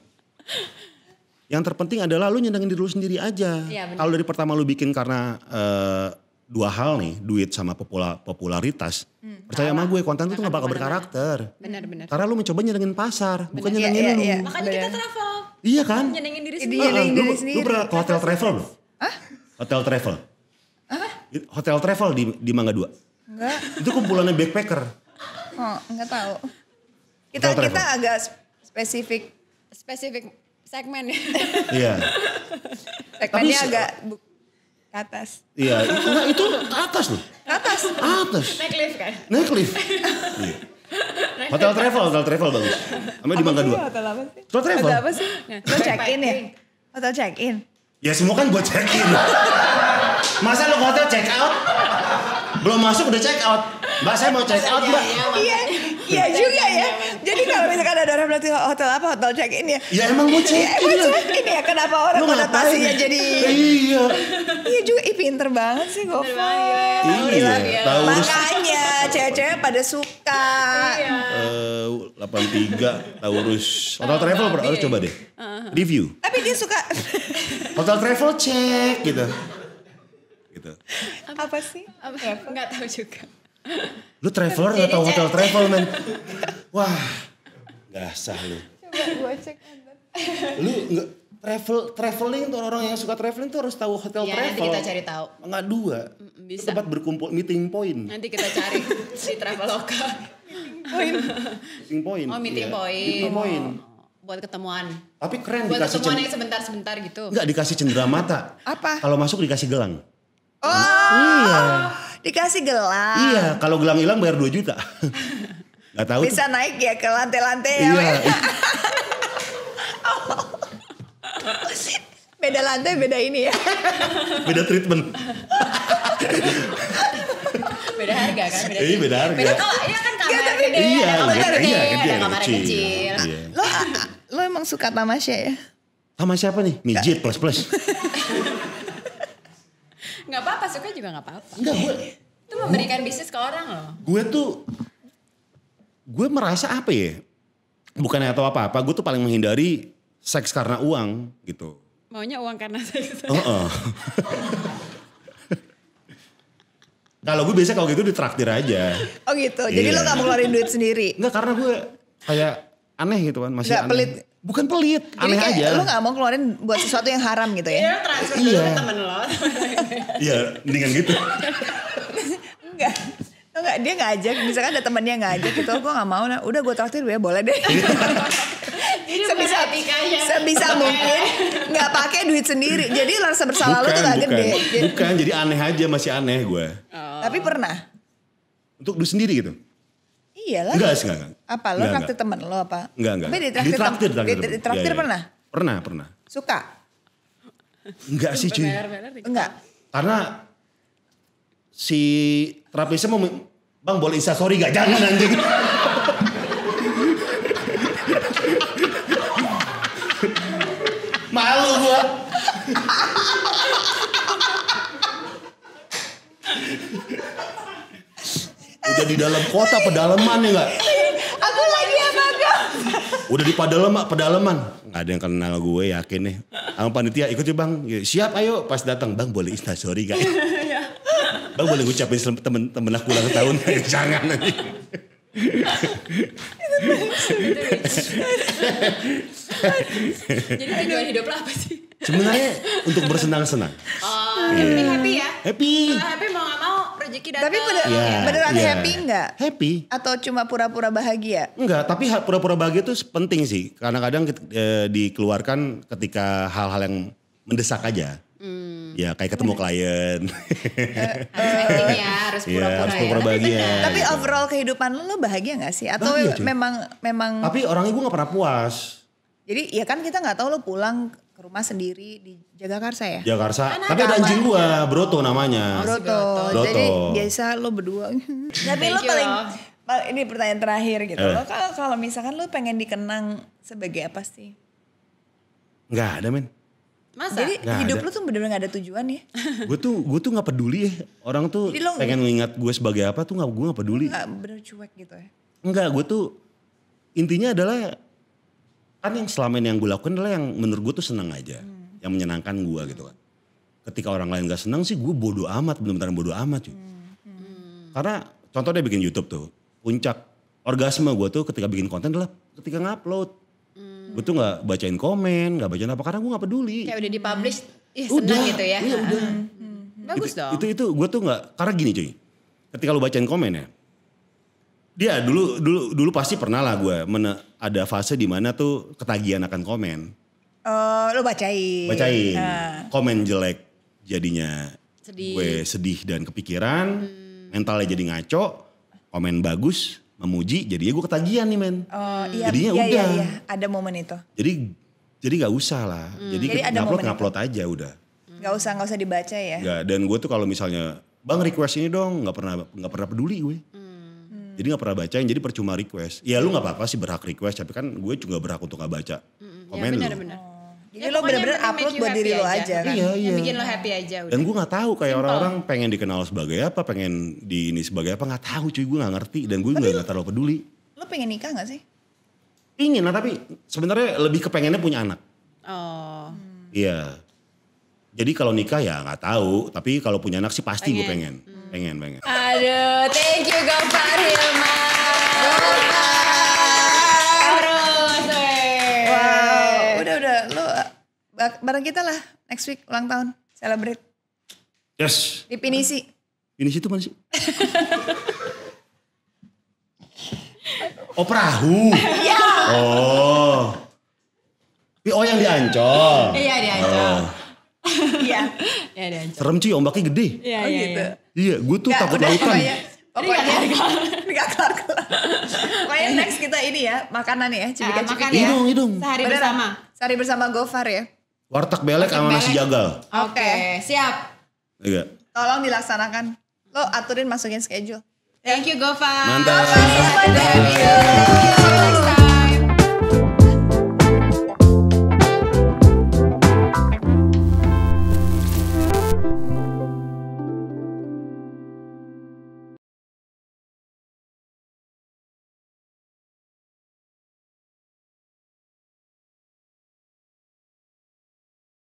yang terpenting adalah lu nyenengin diri lu sendiri aja. Ya, Kalau dari pertama lu bikin karena uh, dua hal nih, duit sama popula, popularitas. Hmm, percaya sama gue, konten itu tuh gak bakal berkarakter. Benar-benar. Karena lu mencoba nyenengin pasar, bener. bukan iya, nyenengin ya, ya, lu. Ya, Makanya kita travel. Iya kan? Nyenengin diri iya, sendiri. Uh, uh, diri lu, sendiri. Lu pernah ke hotel travel belum? Hah? Hotel travel. Hah? Hotel travel di, di Mangga dua? Enggak. Itu kumpulannya backpacker. Oh, enggak tahu. Kita kita, kita agak spesifik spesifik segmen ya. Iya. Segmennya Tapi, agak bu, ke atas. Iya, nah, itu ke atas loh. Ke atas. Atas. Naik lift kan? Naik lift. iya. Hotel travel, hotel travel bagus. Amin di Mangga dua Hotel apa sih? Hotel travel. Hotel apa sih? nah, check in ya? Hotel check in. Ya semua kan buat check in. Masa lo hotel check out? Belum masuk udah check out. Mbak saya mau check out iya, mbak. Iya. Iya, iya juga ya. Iya, jadi kalau misalkan ada orang berarti hotel apa hotel check in ya. Ya emang gue check iya, in. Ya, emang check in ya kenapa orang konotasinya jadi. Iya. Iya juga ih pinter banget sih gue. Iya. Tahu Makanya cewek-cewek pada suka. Iya. Eh, delapan tiga Taurus. Hotel travel harus coba deh. Review. Tapi dia suka. Hotel travel cek gitu. Gitu. Apa, apa sih? Apa, enggak tahu juga. Lu traveler gak tau hotel travel men? Wah, nggak sah lu. Coba gue cek Lu nggak travel traveling tuh orang-orang yang suka traveling tuh harus tahu hotel ya, travel. Nanti kita cari tahu. nggak dua. Bisa. Tempat berkumpul meeting point. Nanti kita cari travel Traveloka. meeting point. Oh, meeting ya. point. Meeting point. Oh, buat ketemuan. Tapi keren buat dikasih ketemuan yang sebentar-sebentar gitu. Enggak dikasih cendera mata. Apa? Kalau masuk dikasih gelang. Oh. Iya. Dikasih gelang. Iya, kalau gelang hilang bayar 2 juta. Gak tahu. Bisa tuh. naik ya ke lantai-lantai iya. ya. Iya. beda lantai, beda ini ya. beda treatment. beda harga kan, beda. Iya, beda harga. Beda kalau ya kan kamar iya, iya, kan, gede, iya, ada kamar gede, iya, gede, ada kamar kecil. kecil. Iya. Lo lo emang suka tamasya ya? Tamasya apa nih? Mijit plus plus. Gak apa-apa, suka juga gak apa-apa. Enggak, gue... Itu memberikan bisnis ke orang loh. Gue tuh... Gue merasa apa ya? bukan atau apa-apa, gue tuh paling menghindari seks karena uang gitu. Maunya uang karena seks. Heeh. Kalau gue biasa kalau gitu ditraktir aja. Oh gitu. Jadi yeah. lo gak iya. ngeluarin duit sendiri. Enggak karena gue kayak aneh gitu kan, masih aneh. pelit Bukan pelit, aneh aja. Lu gak mau keluarin buat sesuatu yang haram gitu ya? Iya, transfer dulu iya. ke temen lo. Iya, mendingan gitu. Enggak. enggak. dia ngajak, misalkan ada temennya ngajak gitu, gue gak mau, nah, udah gue traktir ya boleh deh. Iya. sebisa, ya. sebisa mungkin nggak pakai duit sendiri. Jadi rasa bersalah lu tuh gak bukan, gede. Bukan, jadi aneh aja masih aneh gue. Oh. Tapi pernah. Untuk duit sendiri gitu. Iyalah. Enggak enggak, enggak. Apa lo enggak, traktir temen lo apa? Enggak, enggak. Tapi ditraktir ditraktir, ditraktir, ditraktir, ditraktir ya, ya. pernah? Pernah, pernah. Suka? Enggak sih, cuy. Enggak. Karena si terapisnya mau Bang boleh isa sorry gak? Jangan anjing. Malu gua. udah di dalam kota pedalaman ya nggak aku lagi apa kau udah di pedalaman pedalaman nggak ada yang kenal gue yakin nih Ang panitia ikut ya bang siap ayo pas datang bang boleh instastory gak guys. Iya. bang boleh ngucapin temen-temen aku ulang tahun jangan nanti Jadi tujuan hidup apa sih? Sebenarnya untuk bersenang-senang. Oh, happy happy ya? Happy. Oh, happy rezeki datang. Tapi bener, yeah, beneran yeah. happy nggak? Happy. Atau cuma pura-pura bahagia? Enggak, tapi pura-pura bahagia itu penting sih. karena kadang e, dikeluarkan ketika hal-hal yang mendesak aja. Hmm. Ya kayak ketemu klien. uh, ya, harus pura-pura. Ya, bahagia. Tapi gitu. overall kehidupan lu bahagia gak sih? Atau bahagia, memang memang Tapi orang ibu gak pernah puas. Jadi ya kan kita nggak tahu lu pulang ke rumah sendiri di Jagakarsa ya? Jagakarsa. Kan Tapi ada anjing gua, Broto namanya. Broto. Broto. Jadi biasa lo berdua. Tapi lo paling ini pertanyaan terakhir gitu. Eh. Lo kalau misalkan lo pengen dikenang sebagai apa sih? Enggak ada, men. Masa? Jadi gak hidup ada. lu tuh bener-bener gak ada tujuan ya? gue tuh gue tuh gak peduli ya. Orang tuh lo, pengen ngingat gue sebagai apa tuh gak, gue gak peduli. Gak bener cuek gitu ya? Enggak, gue tuh intinya adalah kan yang selama ini yang gue lakukan adalah yang menurut gue tuh seneng aja hmm. yang menyenangkan gue gitu kan ketika orang lain gak seneng sih gue bodoh amat benar-benar bodoh amat cuy hmm. Hmm. hmm. karena contoh dia bikin YouTube tuh puncak orgasme gue tuh ketika bikin konten adalah ketika ngupload hmm. gue tuh nggak bacain komen nggak bacain apa karena gue nggak peduli kayak udah dipublish ya hmm. senang seneng gitu ya iya udah hmm, hmm. bagus itu, dong itu itu gue tuh nggak karena gini cuy ketika lu bacain komen ya dia dulu dulu dulu pasti pernah lah gue ada fase di mana tuh ketagihan akan komen. Uh, lo bacain. Bacain. Uh. Komen jelek jadinya sedih. gue sedih dan kepikiran, hmm. mentalnya jadi ngaco, komen bagus, memuji, jadinya gue ketagihan nih men. Oh, iya, jadinya iya, iya udah. Iya, iya. Ada momen itu. Jadi jadi nggak usah lah. Hmm. Jadi, jadi ngupload ngupload aja udah. Nggak usah nggak usah dibaca ya. Gak, dan gue tuh kalau misalnya bang request ini dong nggak pernah nggak pernah peduli gue. Hmm jadi nggak pernah yang jadi percuma request ya lu nggak apa-apa sih berhak request tapi kan gue juga berhak untuk nggak baca mm-hmm. komen ya, bener, oh. ya, Jadi ya, lo bener-bener upload buat diri lo aja, aja kan? Iya, iya. Yang bikin lo happy aja udah. Dan gue gak tahu kayak orang-orang pengen dikenal sebagai apa, pengen di ini sebagai apa, gak tahu cuy gue gak ngerti dan gue gak, gak terlalu peduli. Lo pengen nikah gak sih? Ingin lah tapi sebenarnya lebih kepengennya punya anak. Oh. Iya. Jadi kalau nikah ya gak tahu, tapi kalau punya anak sih pasti gue pengen. Hmm. Pengen, pengen. Aduh, thank you Gopar Hilman. Harus, Wow, udah udah lu bareng kita lah next week ulang tahun celebrate. Yes. Di Pinisi. Pinisi itu mana sih? oh perahu. Iya. oh. Oh yang di Ancol. Iya di Ancol. Iya. Oh. Iya. iya Serem cuy ombaknya gede. Iya, oh, iya, gitu. Iya. Iya, gue tuh Nggak, takut udah, lautan. Pokoknya, ini gak kelar kelar. Pokoknya next kita ini ya makanan ya, cibika ah, cibika. Uh, ya. Hidung hidung. Sehari bersama. Sehari bersama Gofar ya. Warteg belek sama nasi jagal. Oke, siap. Iya. Tolong dilaksanakan. Lo aturin masukin schedule. Thank you Gofar. Mantap. Thank you.